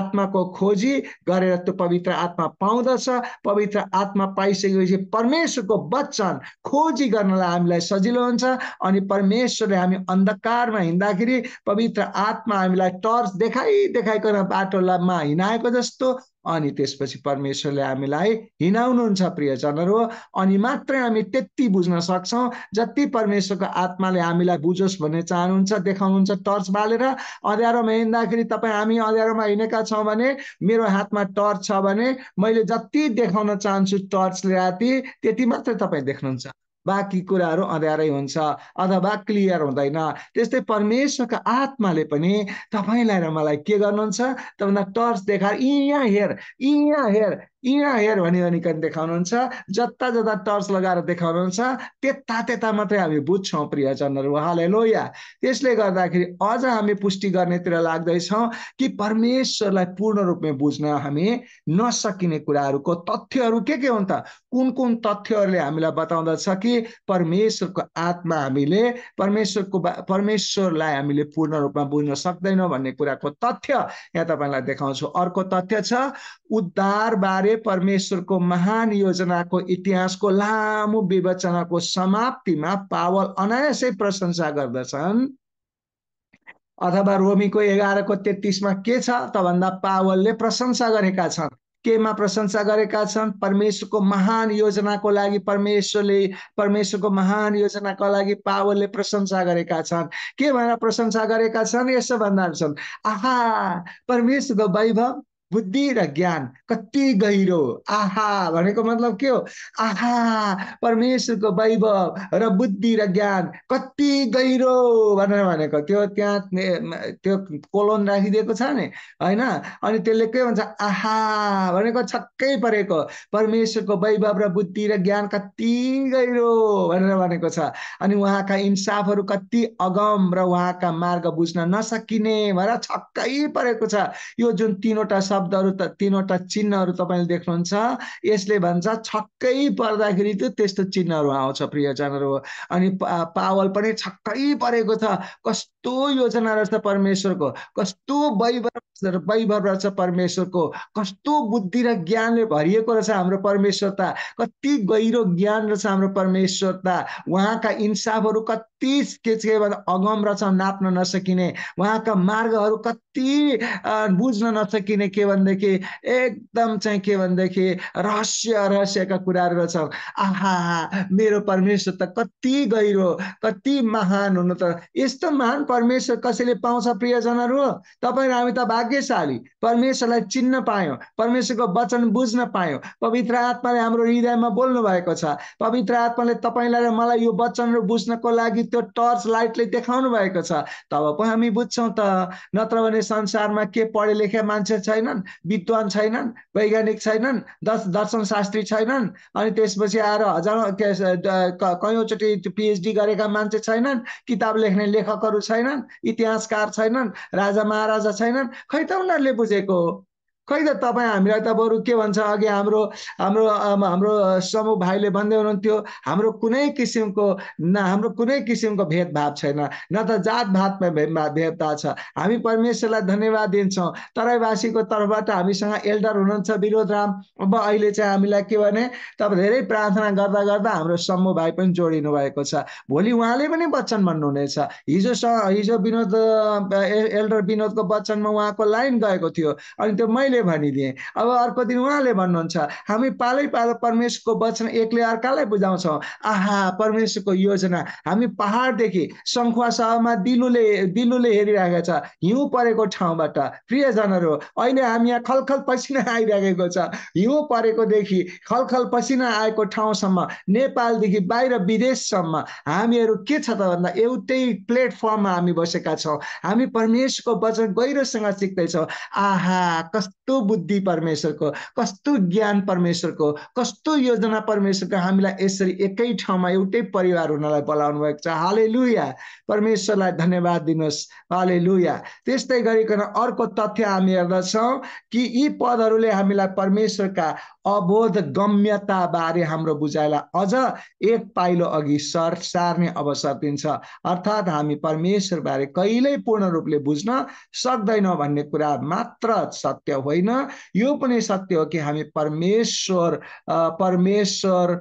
S1: आत्माको खोजी गरेर त्यो पवित्र आत्मा पाउँदछ पवित्र आत्मा पाइसकेपछि परमेश्वर परमेश्वरको वचन खोजी गर्नलाई हामीलाई सजिलो हुन्छ अनि परमेश्वरले हामी अन्धकारमा हिँड्दाखेरि पवित्र आत्मा हामीलाई टर्च देखाइ देखाइकन बाटोमा हिँडाएको जस्तो अनि त्यसपछि परमेश्वरले हामीलाई हिँडाउनुहुन्छ प्रियजनहरू अनि मात्रै हामी त्यति बुझ्न सक्छौँ जति परमेश्वरको आत्माले हामीलाई बुझोस् भन्ने चाहनुहुन्छ देखाउनुहुन्छ टर्च बालेर अँध्यारोमा हिँड्दाखेरि तपाईँ हामी अँध्यारोमा हिँडेका छौँ भने मेरो हातमा टर्च छ भने मैले जति देखाउन चाहन्छु टर्चले राति त्यति मात्रै तपाईँ देख्नुहुन्छ बाँकी कुराहरू अँध्यारै हुन्छ अथवा क्लियर हुँदैन त्यस्तै परमेश्वरको आत्माले पनि तपाईँलाई र मलाई के गर्नुहुन्छ त भन्दा टर्च देखाएर यहाँ हेर यहाँ हेर यहाँ हेर भनिकन देखाउनुहुन्छ जता जता टर्च लगाएर देखाउनुहुन्छ त्यता त्यता मात्रै हामी बुझ्छौँ प्रियजनहरू उहाँले लोया त्यसले गर्दाखेरि अझ हामी पुष्टि गर्नेतिर लाग्दैछौँ कि परमेश्वरलाई पूर्ण रूपमा बुझ्न हामी नसकिने कुराहरूको तथ्यहरू के के हुन् त कुन कुन तथ्यहरूले हामीलाई बताउँदछ कि परमेश्वरको आत्मा हामीले परमेश्वरको परमेश्वरलाई हामीले पूर्ण रूपमा बुझ्न सक्दैनौँ भन्ने कुराको तथ्य यहाँ तपाईँलाई देखाउँछु अर्को तथ्य छ उद्धारबारे परमेश्वरको महान योजनाको इतिहासको लामो विवेचनाको समाप्तिमा पावल अनायासै प्रशंसा गर्दछन् अथवा रोमीको एघारको तेत्तिसमा के छ त भन्दा पावलले प्रशंसा गरेका छन् केमा प्रशंसा गरेका छन् परमेश्वरको महान योजनाको लागि परमेश्वरले परमेश्वरको महान योजनाको लागि पावलले प्रशंसा गरेका छन् के भनेर प्रशंसा गरेका छन् यसो भन्दा छन् आहा परमेश्वरको वैभव बुद्धि र ज्ञान कति गहिरो आहा भनेको मतलब के हो आहा परमेश्वरको वैभव र बुद्धि र ज्ञान कति गहिरो भनेर भनेको त्यो त्यहाँ त्यो कोलोन राखिदिएको छ नि होइन अनि त्यसले के भन्छ आहा भनेको छक्कै परेको परमेश्वरको वैभव र बुद्धि र ज्ञान कति गहिरो भनेर भनेको छ अनि उहाँका इन्साफहरू कति अगम र उहाँका मार्ग बुझ्न नसकिने भनेर छक्कै परेको छ यो जुन तिनवटा शब्दहरू त तिनवटा चिन्हहरू तपाईँले देख्नुहुन्छ यसले भन्छ छक्कै पर्दाखेरि त त्यस्तो चिन्हहरू आउँछ प्रियजनहरू अनि पावल पनि छक्कै परेको छ कस्तो योजना रहेछ परमेश्वरको कस्तो वैभव वैभव रहेछ परमेश्वरको कस्तो बुद्धि र ज्ञानले भरिएको रहेछ हाम्रो परमेश्वरता कति गहिरो ज्ञान रहेछ हाम्रो परमेश्वरता उहाँका इन्साफहरू कति कति के भन्दा अगम्र छ नाप्न नसकिने उहाँका मार्गहरू कति बुझ्न नसकिने के भनेदेखि एकदम चाहिँ के भनेदेखि रहस्य रहस्यका कुराहरू रहेछ आहा मेरो परमेश्वर त कति गहिरो कति महान हुनु त यस्तो महान परमेश्वर कसैले पाउँछ प्रियजनहरू तपाईँ हामी त भाग्यशाली परमेश्वरलाई चिन्न पायौँ परमेश्वरको वचन बुझ्न पायौँ पवित्र आत्माले हाम्रो हृदयमा बोल्नु भएको छ पवित्र आत्माले तपाईँलाई र मलाई यो वचनहरू बुझ्नको लागि त्यो टर्च लाइटले देखाउनु भएको छ तब पो हामी बुझ्छौँ त नत्र भने संसारमा के पढे लेखे मान्छे छैनन् विद्वान छैनन् वैज्ञानिक छैनन् दर्श दर्शन शास्त्री छैनन् अनि त्यसपछि आएर हजारौँ कयौँचोटि पिएचडी गरेका मान्छे छैनन् किताब लेख्ने लेखकहरू छैनन् इतिहासकार छैनन् राजा महाराजा छैनन् खै त उनीहरूले बुझेको हो खै त तपाईँ हामीलाई त बरु के भन्छ अघि हाम्रो हाम्रो हाम्रो समूह भाइले भन्दै हुनुहुन्थ्यो हाम्रो कुनै किसिमको न हाम्रो कुनै किसिमको भेदभाव छैन न त जात भातमा भेदभाव छ हामी परमेश्वरलाई धन्यवाद दिन्छौँ तराईवासीको तर्फबाट हामीसँग एल्डर हुनुहुन्छ विरोध राम अब अहिले चाहिँ हामीलाई के भने तपाईँ धेरै प्रार्थना गर्दा गर्दा हाम्रो समूह भाइ पनि जोडिनु भएको छ भोलि उहाँले पनि वचन भन्नुहुनेछ हिजो हिजो विनोद एल्डर विनोदको वचनमा उहाँको लाइन गएको थियो अनि त्यो मैले मैले भनिदिएँ अब अर्को दिन उहाँले भन्नुहुन्छ हामी पालै पालो परमेश्वरको वचन एकले अर्कालाई बुझाउँछौँ आहा परमेश्वरको योजना हामी पहाडदेखि शङ्खुवासमा दिलुले दिलुले हेरिरहेको छ हिउँ परेको ठाउँबाट प्रियजनहरू अहिले हामी यहाँ खलखल पसिना आइरहेको छ हिउँ परेकोदेखि खलखल पसिना आएको ठाउँसम्म नेपालदेखि बाहिर विदेशसम्म हामीहरू के छ त भन्दा एउटै प्लेटफर्ममा हामी बसेका छौँ हामी परमेश्वरको वचन गहिरोसँग सिक्दैछौँ आहा कस्तो कस्तो बुद्धि परमेश्वरको कस्तो ज्ञान परमेश्वरको कस्तो योजना परमेश्वरको हामीलाई यसरी एकै ठाउँमा एउटै परिवार हुनलाई बोलाउनु भएको छ हाले लुया परमेश्वरलाई धन्यवाद दिनुहोस् हाले लुया त्यस्तै गरिकन अर्को तथ्य हामी हेर्दछौँ कि यी पदहरूले हामीलाई परमेश्वरका अबोध गम्यताबारे हाम्रो बुझाइलाई अझ एक पाइलो अघि सर सार्ने अवसर दिन्छ अर्थात् हामी परमेश्वरबारे कहिल्यै पूर्ण रूपले बुझ्न सक्दैनौँ भन्ने कुरा मात्र सत्य हो होइन यो पनि सत्य हो कि हामी परमेश्वर परमेश्वर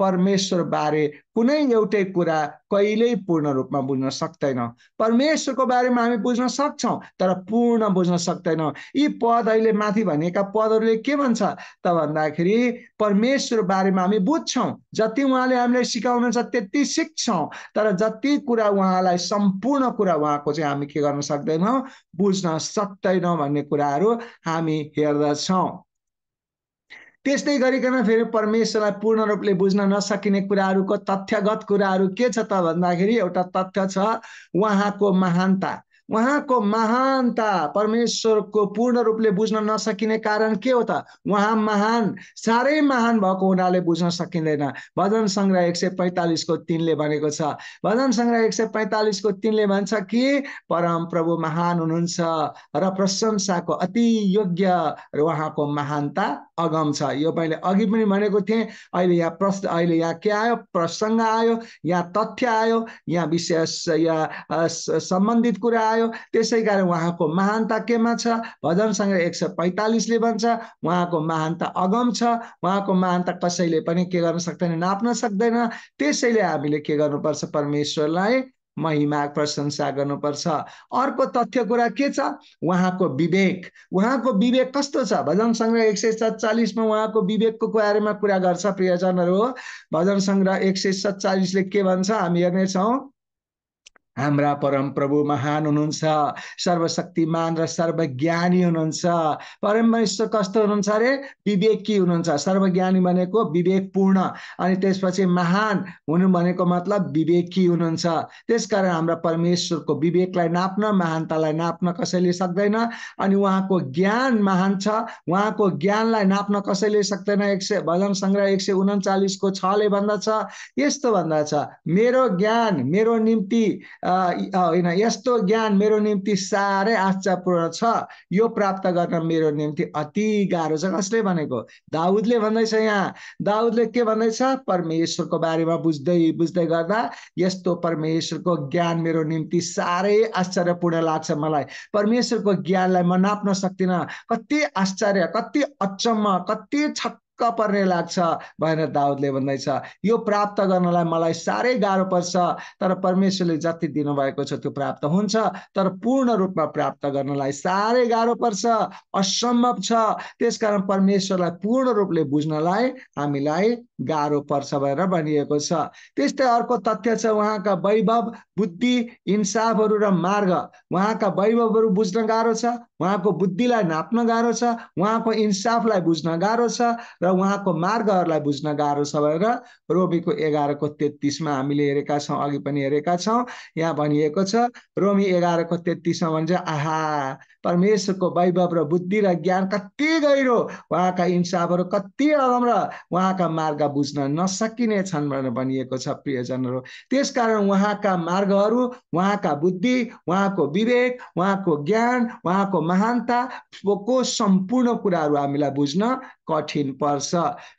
S1: परमेश्वर बारे कुनै एउटै कुरा कहिल्यै पूर्ण रूपमा बुझ्न सक्दैन परमेश्वरको बारेमा हामी बुझ्न सक्छौँ तर पूर्ण बुझ्न सक्दैनौँ यी पद अहिले माथि भनेका पदहरूले के भन्छ त भन्दाखेरि परमेश्वर बारेमा हामी बुझ्छौँ जति उहाँले हामीलाई सिकाउनु छ त्यति सिक्छौँ तर जति कुरा उहाँलाई सम्पूर्ण कुरा उहाँको चाहिँ हामी के गर्न सक्दैनौँ बुझ्न सक्दैनौँ भन्ने कुराहरू हामी हेर्दछौँ त्यस्तै गरिकन फेरि परमेश्वरलाई पूर्ण रूपले बुझ्न नसकिने कुराहरूको तथ्यगत कुराहरू के छ त भन्दाखेरि एउटा तथ्य छ उहाँको महानता उहाँको महानता परमेश्वरको पूर्ण रूपले बुझ्न नसकिने कारण के हो त उहाँ महान साह्रै महान भएको हुनाले बुझ्न सकिँदैन भजन सङ्ग्रह एक सय पैँतालिसको तिनले भनेको छ भजन सङ्ग्रह एक सय पैँतालिसको तिनले भन्छ कि परम प्रभु महान हुनुहुन्छ र प्रशंसाको अति योग्य र उहाँको महानता अगम छ यो मैले अघि पनि भनेको थिएँ अहिले यहाँ प्रश्न अहिले यहाँ के आयो प्रसङ्ग आयो यहाँ तथ्य आयो यहाँ विशेष यहाँ सम्बन्धित कुरा आयो आयो त्यसै कारण उहाँको महानता केमा छ भजन सङ्ग्रह एक सय पैँतालिसले भन्छ उहाँको महानता अगम छ उहाँको महानता कसैले पनि के गर्न सक्दैन नाप्न सक्दैन त्यसैले हामीले के गर्नुपर्छ परमेश्वरलाई महिमा प्रशंसा गर्नुपर्छ अर्को तथ्य कुरा के छ उहाँको विवेक उहाँको विवेक कस्तो छ भजन सङ्ग्रह एक सय सत्तालिसमा उहाँको विवेकको बारेमा कुरा गर्छ प्रियजनहरू हो भजन सङ्ग्रह एक सय सत्तालिसले के भन्छ हामी हेर्नेछौँ हाम्रा परमप्रभु महान हुनुहुन्छ सर्वशक्तिमान र सर्वज्ञानी हुनुहुन्छ परमेश्वर कस्तो हुनुहुन्छ अरे विवेकी हुनुहुन्छ सर्वज्ञानी भनेको विवेकपूर्ण अनि त्यसपछि महान हुनु भनेको मतलब विवेकी हुनुहुन्छ त्यसकारण हाम्रा परमेश्वरको विवेकलाई नाप्न महानतालाई नाप्न कसैले सक्दैन अनि उहाँको ज्ञान महान छ उहाँको ज्ञानलाई नाप्न कसैले सक्दैन एक सय भजन सङ्ग्रह एक सय उन्चालिसको छले छ यस्तो भन्दा छ मेरो ज्ञान मेरो निम्ति होइन यस्तो ज्ञान मेरो निम्ति साह्रै आश्चर्यपूर्ण छ यो प्राप्त गर्न मेरो निम्ति अति गाह्रो छ कसले भनेको दाउदले भन्दैछ यहाँ दाउदले के भन्दैछ परमेश्वरको बारेमा बुझ्दै बुझ्दै गर्दा यस्तो परमेश्वरको ज्ञान मेरो निम्ति साह्रै आश्चर्यपूर्ण लाग्छ मलाई परमेश्वरको ज्ञानलाई म नाप्न सक्दिनँ कति आश्चर्य कति अचम्म कति छ छक्क पर्ने लाग्छ भनेर दाउदले भन्दैछ यो प्राप्त गर्नलाई मलाई साह्रै गाह्रो पर्छ तर परमेश्वरले जति दिनुभएको छ त्यो प्राप्त हुन्छ तर पूर्ण रूपमा प्राप्त गर्नलाई साह्रै गाह्रो पर्छ असम्भव छ त्यसकारण परमेश्वरलाई पूर्ण रूपले बुझ्नलाई हामीलाई गाह्रो पर्छ भनेर भनिएको छ त्यस्तै अर्को तथ्य छ उहाँका वैभव बुद्धि इन्साफहरू र मार्ग उहाँका वैभवहरू बुझ्न गाह्रो छ उहाँको बुद्धिलाई नाप्न गाह्रो छ उहाँको इन्साफलाई बुझ्न गाह्रो छ र उहाँको मार्गहरूलाई बुझ्न गाह्रो छ भनेर रोमीको एघारको तेत्तिसमा हामीले हेरेका छौँ अघि पनि हेरेका छौँ यहाँ भनिएको छ रोमी एघारको तेत्तिसमा भन्छ आहा परमेश्वरको वैभव र बुद्धि र ज्ञान कति गहिरो उहाँका इन्साफहरू कति अगम र उहाँका मार्ग बुझ्न नसकिने छन् भनेर भनिएको छ प्रियजनहरू त्यसकारण उहाँका मार्गहरू उहाँका बुद्धि उहाँको विवेक उहाँको ज्ञान उहाँको महानता को सम्पूर्ण कुराहरू हामीलाई बुझ्न कठिन पर्छ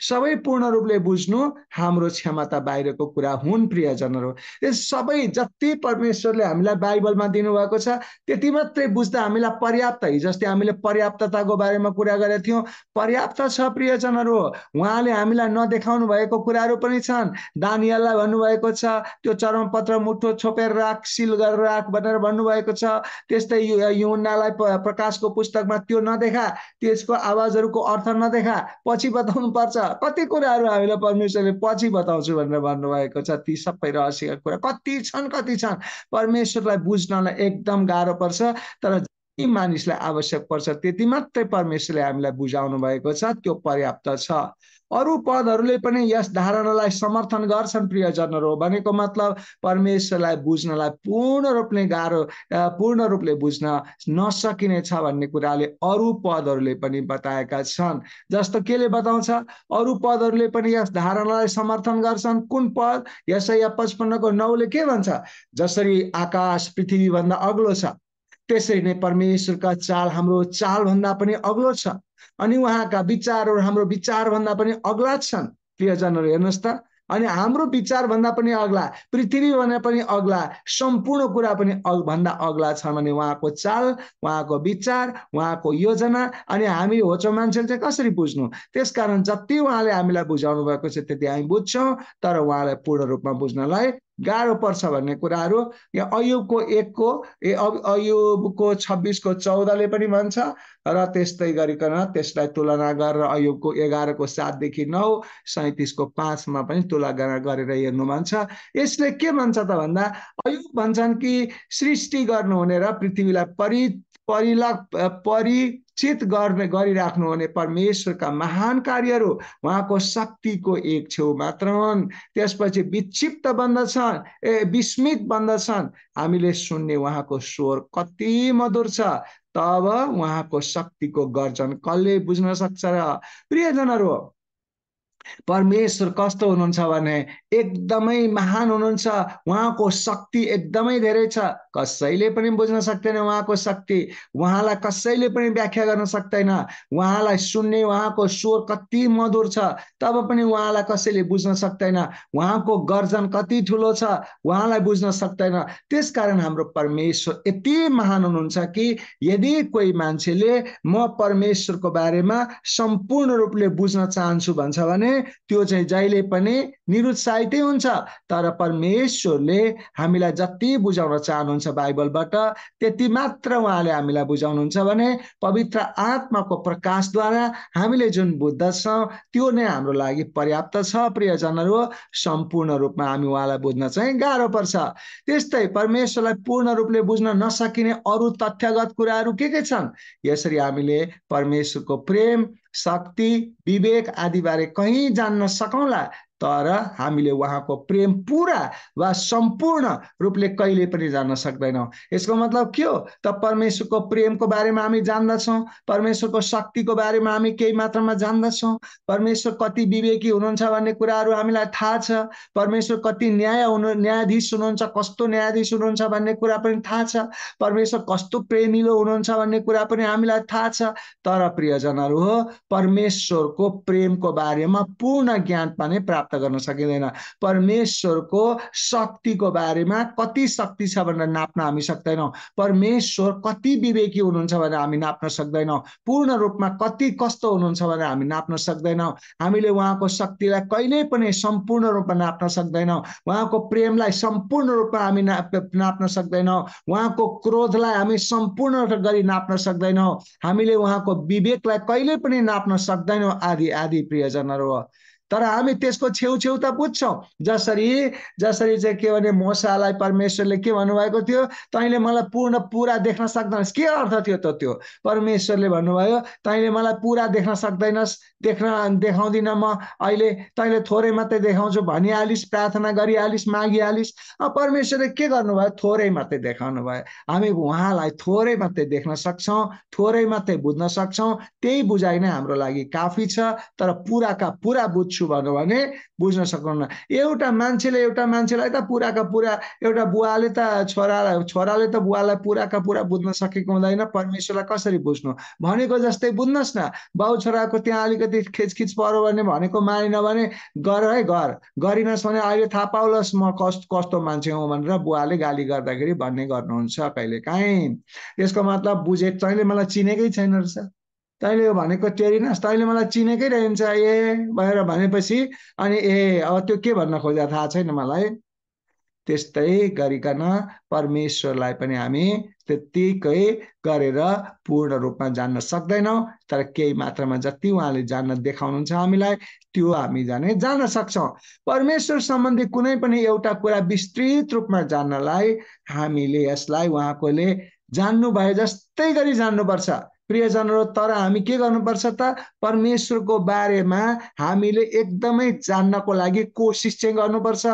S1: सबै पूर्ण रूपले बुझ्नु हाम्रो क्षमता बाहिरको कुरा हुन् प्रियजनहरू सबै जति परमेश्वरले हामीलाई बाइबलमा दिनुभएको छ त्यति मात्रै बुझ्दा हामीलाई पर्याप्त हिजो हामीले पर्याप्तताको बारेमा कुरा गरेका थियौँ पर्याप्त छ प्रियजनहरू उहाँले हामीलाई नदेखाउनु भएको कुराहरू पनि छन् दानियललाई भन्नुभएको छ त्यो चरमपत्र मुठो छोपेर राख सिल गरेर राख भनेर भन्नुभएको छ त्यस्तै युनालाई प्रकाशको पुस्तकमा त्यो नदेखा त्यसको आवाजहरूको अर्थ नदेखा पछि बताउनु पर्छ कति कुराहरू हामीलाई परमेश्वरले पछि बताउँछु भनेर भन्नुभएको छ ती सबै रहस्यका कुरा कति छन् कति छन् परमेश्वरलाई बुझ्नलाई एकदम गाह्रो पर्छ तर मानिसलाई आवश्यक पर्छ त्यति मात्रै परमेश्वरले हामीलाई बुझाउनु भएको छ त्यो पर्याप्त छ अरू पदहरूले पनि यस धारणालाई समर्थन गर्छन् प्रियजनहरू भनेको मतलब परमेश्वरलाई बुझ्नलाई पूर्ण रूपले गाह्रो पूर्ण रूपले बुझ्न नसकिने छ भन्ने कुराले अरू पदहरूले पनि बताएका छन् जस्तो केले बताउँछ अरू पदहरूले पनि यस धारणालाई समर्थन गर्छन् कुन पद यसै या पचपन्नको नौले के भन्छ जसरी आकाश पृथ्वीभन्दा अग्लो छ त्यसरी नै परमेश्वरका चाल हाम्रो चालभन्दा पनि अग्लो छ अनि उहाँका विचारहरू हाम्रो विचारभन्दा पनि अग्ला छन् प्रियजनहरू हेर्नुहोस् त अनि हाम्रो विचारभन्दा पनि अग्ला पृथ्वीभन्दा पनि अग्ला सम्पूर्ण कुरा पनि अग भन्दा अग्ला छन् अनि उहाँको चाल उहाँको विचार उहाँको योजना अनि हामी होचो मान्छेले चाहिँ कसरी बुझ्नु त्यसकारण जति उहाँले हामीलाई बुझाउनु भएको छ त्यति हामी बुझ्छौँ तर उहाँलाई पूर्ण रूपमा बुझ्नलाई गाह्रो पर्छ भन्ने कुराहरू यहाँ अयुबको एकको ए अयुबको छब्बिसको चौधले पनि भन्छ र त्यस्तै गरिकन त्यसलाई तुलना गरेर अयुबको एघारको सातदेखि नौ सैँतिसको पाँचमा पनि तुलना गरेर हेर्नु भन्छ यसले के भन्छ त भन्दा अयुब भन्छन् कि सृष्टि गर्नुहुने र पृथ्वीलाई परि परिलक परिचित गर्ने गरिराख्नु हुने परमेश्वरका महान कार्यहरू उहाँको शक्तिको एक छेउ मात्र हुन् त्यसपछि विक्षिप्त बन्दछन् ए विस्मित बन्दछन् हामीले सुन्ने उहाँको स्वर कति मधुर छ तब उहाँको शक्तिको गर्जन कसले बुझ्न सक्छ र प्रियजनहरू परमेश्वर कस्तो हुनुहुन्छ भने एकदमै महान हुनुहुन्छ उहाँको शक्ति एकदमै धेरै छ कसैले पनि बुझ्न सक्दैन उहाँको शक्ति उहाँलाई कसैले पनि व्याख्या गर्न सक्दैन उहाँलाई सुन्ने उहाँको स्वर कति मधुर छ तब पनि उहाँलाई कसैले बुझ्न सक्दैन उहाँको गर्जन कति ठुलो छ उहाँलाई बुझ्न सक्दैन त्यसकारण हाम्रो परमेश्वर यति महान हुनुहुन्छ कि यदि कोही मान्छेले म परमेश्वरको बारेमा सम्पूर्ण रूपले बुझ्न चाहन्छु भन्छ भने त्यो जैसे निरुत्साहितै हुन्छ तर परमेश्वरले हामीलाई जति बुझाउन चाहनुहुन्छ बाइबलबाट त्यति मात्र उहाँले हामीलाई बुझाउनुहुन्छ भने पवित्र आत्माको प्रकाशद्वारा हामीले जुन बुझ्दछौँ त्यो नै हाम्रो लागि पर्याप्त छ प्रियजनहरू सम्पूर्ण रूपमा हामी उहाँलाई बुझ्न चाहिँ गाह्रो पर्छ त्यस्तै परमेश्वरलाई पूर्ण रूपले बुझ्न नसकिने अरू तथ्यगत कुराहरू के के छन् यसरी हामीले परमेश्वरको प्रेम शक्ति विवेक आदिबारे कहीँ जान्न सकौँला तर हामीले उहाँको प्रेम पुरा वा सम्पूर्ण रूपले कहिले पनि जान्न सक्दैनौँ यसको मतलब के हो त परमेश्वरको प्रेमको बारेमा हामी जान्दछौँ परमेश्वरको शक्तिको बारेमा हामी केही मात्रामा जान्दछौँ परमेश्वर कति विवेकी हुनुहुन्छ भन्ने कुराहरू हामीलाई थाहा छ परमेश्वर कति न्याय हुनु न्यायाधीश हुनुहुन्छ कस्तो न्यायाधीश हुनुहुन्छ भन्ने कुरा पनि थाहा छ परमेश्वर कस्तो प्रेमिलो हुनुहुन्छ भन्ने कुरा पनि हामीलाई थाहा छ तर प्रियजनहरू हो परमेश्वरको प्रेमको बारेमा पूर्ण ज्ञान पनि प्राप्त प्राप्त गर्न सकिँदैन परमेश्वरको शक्तिको बारेमा कति शक्ति छ भनेर नाप्न हामी सक्दैनौँ परमेश्वर कति विवेकी हुनुहुन्छ भनेर हामी नाप्न सक्दैनौँ पूर्ण रूपमा कति कस्तो हुनुहुन्छ भनेर हामी नाप्न सक्दैनौँ हामीले उहाँको शक्तिलाई कहिल्यै पनि सम्पूर्ण रूपमा नाप्न सक्दैनौँ उहाँको प्रेमलाई सम्पूर्ण रूपमा हामी नाप नाप्न सक्दैनौँ उहाँको क्रोधलाई हामी सम्पूर्ण गरी नाप्न सक्दैनौँ हामीले उहाँको विवेकलाई कहिल्यै पनि नाप्न सक्दैनौँ आदि आदि प्रियजनहरू हो तर हामी त्यसको छेउछेउ त बुझ्छौँ जसरी जसरी चाहिँ के भने मोसालाई परमेश्वरले के भन्नुभएको थियो तैँले मलाई पूर्ण पुरा देख्न सक्दैनस् के अर्थ थियो त त्यो परमेश्वरले भन्नुभयो तैँले मलाई पुरा देख्न सक्दैनस् देख्न देखाउँदिन म अहिले तैँले थोरै मात्रै देखाउँछु भनिहालिस् प्रार्थना गरिहालिस् मागिहालिस् परमेश्वरले के गर्नुभयो थोरै मात्रै देखाउनु भयो हामी उहाँलाई थोरै मात्रै देख्न सक्छौँ थोरै मात्रै बुझ्न सक्छौँ त्यही बुझाइ नै हाम्रो लागि काफी छ तर पुराका पुरा बुझ्छु इस्यु भने बुझ्न सक्नुहुन्न एउटा मान्छेले एउटा मान्छेलाई त पुराका पुरा एउटा बुवाले त छोरालाई छोराले त बुवालाई पुराका पुरा बुझ्न सकेको हुँदैन परमेश्वरलाई कसरी बुझ्नु भनेको जस्तै बुझ्नुहोस् न बाउ छोराको त्यहाँ अलिकति खेचखिच पर्यो भने भनेको मानेन भने गर है गर गरिनस् भने अहिले थाहा पाउलस् म कस् कस्तो मान्छे हो भनेर बुवाले गाली गर्दाखेरि भन्ने गर्नुहुन्छ कहिले काहीँ यसको मतलब बुझे तैँले मलाई चिनेकै छैन रहेछ तैँले यो भनेको टेरिनास तैँले मलाई चिनेकै रहन्छ ए भनेर भनेपछि अनि ए अब त्यो के भन्न खोजा थाहा छैन मलाई त्यस्तै गरिकन परमेश्वरलाई पनि हामी त्यत्तिकै गरेर पूर्ण रूपमा जान्न सक्दैनौँ तर केही मात्रामा जति उहाँले जान्न देखाउनुहुन्छ हामीलाई त्यो हामी जाने जान सक्छौँ परमेश्वर सम्बन्धी कुनै पनि एउटा कुरा विस्तृत रूपमा जान्नलाई हामीले यसलाई उहाँकोले जान्नु जान्नुभयो जस्तै गरी जान्नुपर्छ प्रियजनहरू तर हामी के गर्नुपर्छ त परमेश्वरको बारेमा हामीले एकदमै जान्नको लागि कोसिस चाहिँ गर्नुपर्छ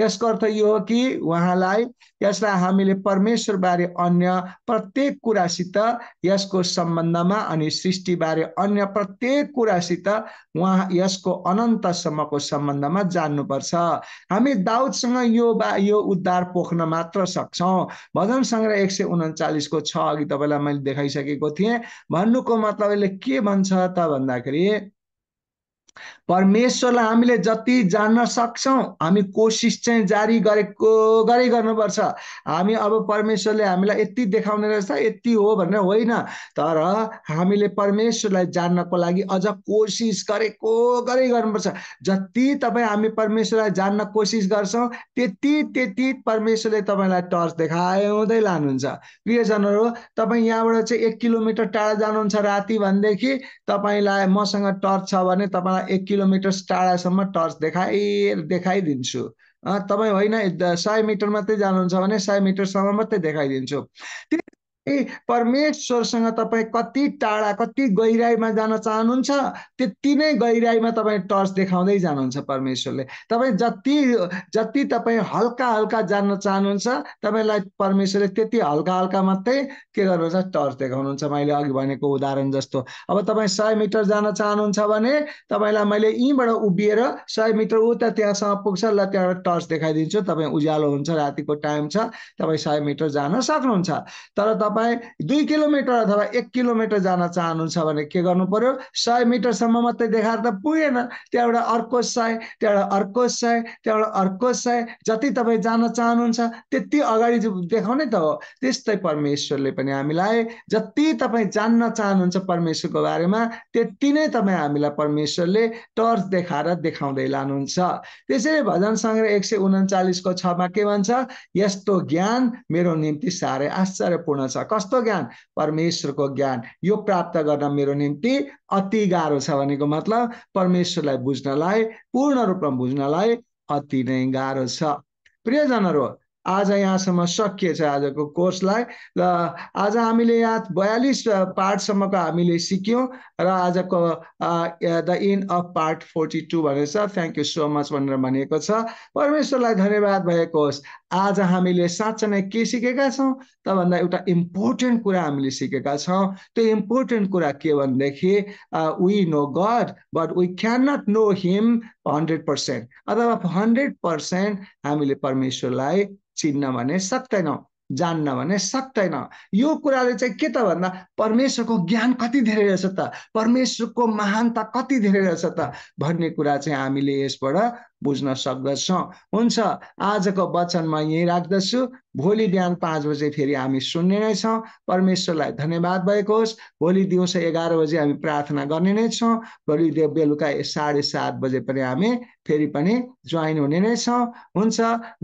S1: यसको अर्थ यो हो कि उहाँलाई यसलाई हामीले परमेश्वरबारे अन्य प्रत्येक कुरासित यसको सम्बन्धमा अनि सृष्टिबारे अन्य प्रत्येक कुरासित उहाँ यसको अनन्तसम्मको सम्बन्धमा जान्नुपर्छ हामी दाउदसँग यो बा यो उद्धार पोख्न मात्र सक्छौँ भजन सङ्ग्रह एक सय उन्चालिसको छ अघि तपाईँलाई मैले देखाइसकेको थिएँ भन्नुको मतलब यसले के भन्छ त भन्दाखेरि परमेश्वरलाई हामीले जति जान्न सक्छौँ हामी कोसिस चाहिँ जारी गरेको गरे गर्नुपर्छ हामी अब परमेश्वरले हामीलाई यति देखाउने रहेछ यति हो भनेर होइन तर हामीले परमेश्वरलाई जान्नको लागि अझ कोसिस गरेको गरे गर्नुपर्छ जति तपाईँ हामी परमेश्वरलाई जान्न कोसिस गर्छौँ त्यति त्यति परमेश्वरले तपाईँलाई टर्च देखाउँदै लानुहुन्छ प्रियजनहरू तपाईँ यहाँबाट चाहिँ एक किलोमिटर टाढा जानुहुन्छ राति भनेदेखि तपाईँलाई मसँग टर्च छ भने तपाईँलाई एक किलोमिटर टाढासम्म टर्च देखाइ देखाइदिन्छु तपाईँ होइन सय मिटर मात्रै जानुहुन्छ भने सय मिटरसम्म मात्रै देखाइदिन्छु ए परमेश्वरसँग तपाईँ कति टाढा कति गहिराईमा जान चाहनुहुन्छ त्यति नै गहिराईमा तपाईँ टर्च देखाउँदै जानुहुन्छ परमेश्वरले तपाईँ जति जति तपाईँ हल्का हल्का जान्न चाहनुहुन्छ तपाईँलाई परमेश्वरले त्यति हल्का हल्का मात्रै के गर्नुहुन्छ टर्च देखाउनुहुन्छ मैले अघि भनेको उदाहरण जस्तो अब तपाईँ सय मिटर जान चाहनुहुन्छ भने तपाईँलाई मैले यहीँबाट उभिएर सय मिटर उता त्यहाँसम्म पुग्छ ल त्यहाँबाट टर्च देखाइदिन्छु तपाईँ उज्यालो हुन्छ रातिको टाइम छ तपाईँ सय मिटर जान सक्नुहुन्छ तर तपाईँ दुई किलोमिटर अथवा एक किलोमिटर जान चाहनुहुन्छ भने के गर्नु पर्यो सय मिटरसम्म मात्रै देखाएर त पुगेन त्यहाँबाट अर्को सय त्यहाँबाट अर्को सय त्यहाँबाट अर्को सय जति तपाईँ जान चाहनुहुन्छ त्यति अगाडि देखाउने त हो त्यस्तै परमेश्वरले पनि हामीलाई जति तपाईँ जान्न चाहनुहुन्छ परमेश्वरको बारेमा त्यति नै तपाईँ हामीलाई परमेश्वरले टर्च देखाएर देखाउँदै लानुहुन्छ त्यसैले भजन सङ्ग्रह एक सय उन्चालिसको छमा के भन्छ यस्तो ज्ञान मेरो निम्ति साह्रै आश्चर्यपूर्ण छ कस्तो ज्ञान परमेश्वरको ज्ञान यो प्राप्त गर्न मेरो निम्ति अति गाह्रो छ भनेको मतलब परमेश्वरलाई बुझ्नलाई पूर्ण रूपमा बुझ्नलाई अति नै गाह्रो छ प्रियजनहरू आज यहाँसम्म सकिएछ आजको कोर्सलाई र आज हामीले यहाँ बयालिस पार्टसम्मको हामीले सिक्यौँ र आजको the end of part forty two भनेर छ थ्याङ्क यू सो मच भनेर भनेको छ परमेश्वरलाई धन्यवाद भएको होस् आज हामीले साँच्चै नै के सिकेका छौँ त भन्दा एउटा इम्पोर्टेन्ट कुरा हामीले सिकेका छौँ त्यो इम्पोर्टेन्ट कुरा के भनेदेखि we know God but we can not know him hundred percent अथवा हन्ड्रेड पर्सेन्ट हामीले परमेश्वरलाई चिन्न भने सक्दैनौँ जान्न भने सक्दैन यो कुराले चाहिँ के त भन्दा परमेश्वरको ज्ञान कति धेरै रहेछ त परमेश्वरको महानता कति धेरै रहेछ त भन्ने कुरा चाहिँ हामीले यसबाट बुझ्न सक्दछौँ हुन्छ आजको वचनमा यहीँ राख्दछु भोलि बिहान पाँच बजे फेरि हामी सुन्ने नै छौँ परमेश्वरलाई धन्यवाद भएको होस् भोलि दिउँसो एघार बजे हामी प्रार्थना गर्ने नै छौँ भोलि बेलुका साढे सात बजे पनि हामी फेरि पनि जोइन हुने नै छौँ हुन्छ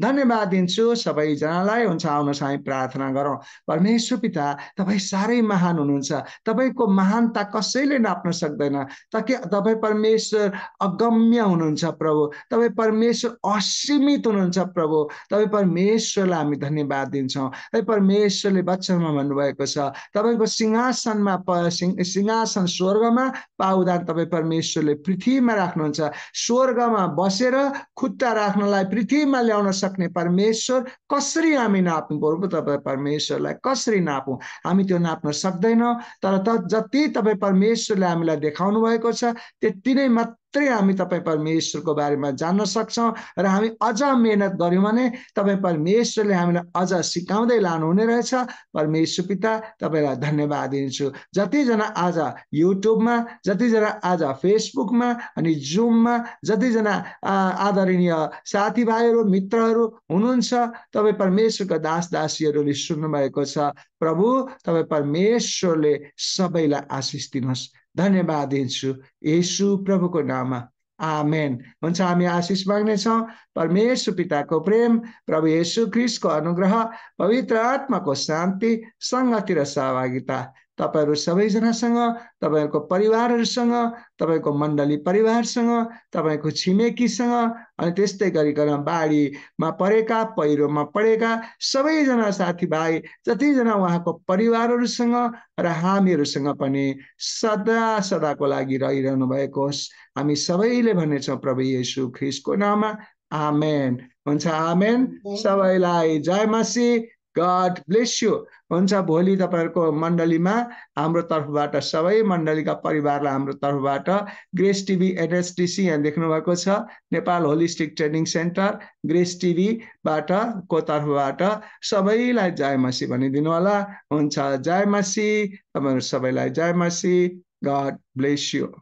S1: धन्यवाद दिन्छु सबैजनालाई हुन्छ आउनुहोस् हामी प्रार्थना गरौँ परमेश्वर पिता तपाईँ साह्रै महान हुनुहुन्छ तपाईँको महानता कसैले नाप्न सक्दैन त के तपाईँ परमेश्वर अगम्य हुनुहुन्छ प्रभु तपाईँ तपाईँ परमेश्वर असीमित हुनुहुन्छ प्रभु तपाईँ परमेश्वरलाई हामी धन्यवाद दिन्छौँ तपाईँ परमेश्वरले वचनमा भन्नुभएको छ तपाईँको सिंहासनमा प सिंहासन स्वर्गमा पाउदा तपाईँ परमेश्वरले पृथ्वीमा राख्नुहुन्छ स्वर्गमा बसेर खुट्टा राख्नलाई पृथ्वीमा ल्याउन सक्ने परमेश्वर कसरी हामी नाप्नु पर्यो तपाईँ परमेश्वरलाई कसरी नापौँ हामी त्यो नाप्न सक्दैनौँ तर त जति तपाईँ परमेश्वरले हामीलाई देखाउनु भएको छ त्यति नै मात्र मात्रै हामी तपाईँ परमेश्वरको बारेमा जान्न सक्छौँ र हामी अझ मेहनत गऱ्यौँ भने तपाईँ परमेश्वरले हामीलाई अझ सिकाउँदै लानुहुने रहेछ परमेश्वर पिता तपाईँलाई धन्यवाद दिन्छु जतिजना आज युट्युबमा जतिजना आज फेसबुकमा अनि जुममा जतिजना आदरणीय साथीभाइहरू मित्रहरू हुनुहुन्छ तपाईँ परमेश्वरको दास दासीहरूले सुन्नुभएको छ प्रभु तपाईँ परमेश्वरले सबैलाई आशिष दिनुहोस् धन्यवाद दिन्छु यसु प्रभुको नाममा आमेन हुन्छ हामी आशिष माग्नेछौँ परमेश्वर पिताको प्रेम प्रभु येसु क्रिस्टको अनुग्रह पवित्र आत्माको शान्ति सङ्गति र सहभागिता तपाईँहरू सबैजनासँग तपाईँहरूको परिवारहरूसँग तपाईँको मण्डली परिवारसँग तपाईँको छिमेकीसँग अनि त्यस्तै गरिकन बाढीमा परेका पहिरोमा परेका सबैजना साथीभाइ जतिजना उहाँको परिवारहरूसँग र हामीहरूसँग पनि सदा सदाको लागि रहिरहनु भएको होस् हामी सबैले भन्नेछौँ प्रभु येसु ख्रिसको नाममा आमेन हुन्छ आमेन सबैलाई जय मसी गड ब्लेस यु हुन्छ भोलि तपाईँहरूको मण्डलीमा हाम्रो तर्फबाट सबै मण्डलीका परिवारलाई हाम्रो तर्फबाट ग्रेस टिभी एनएसटिसी यहाँ देख्नुभएको छ Nepal holistic training centre Grace टिभीबाट को तर्फबाट सबैलाई जय मसी भनिदिनु होला हुन्छ जय मसी तपाईँहरू सबैलाई जय मसी गड ब्लेस यु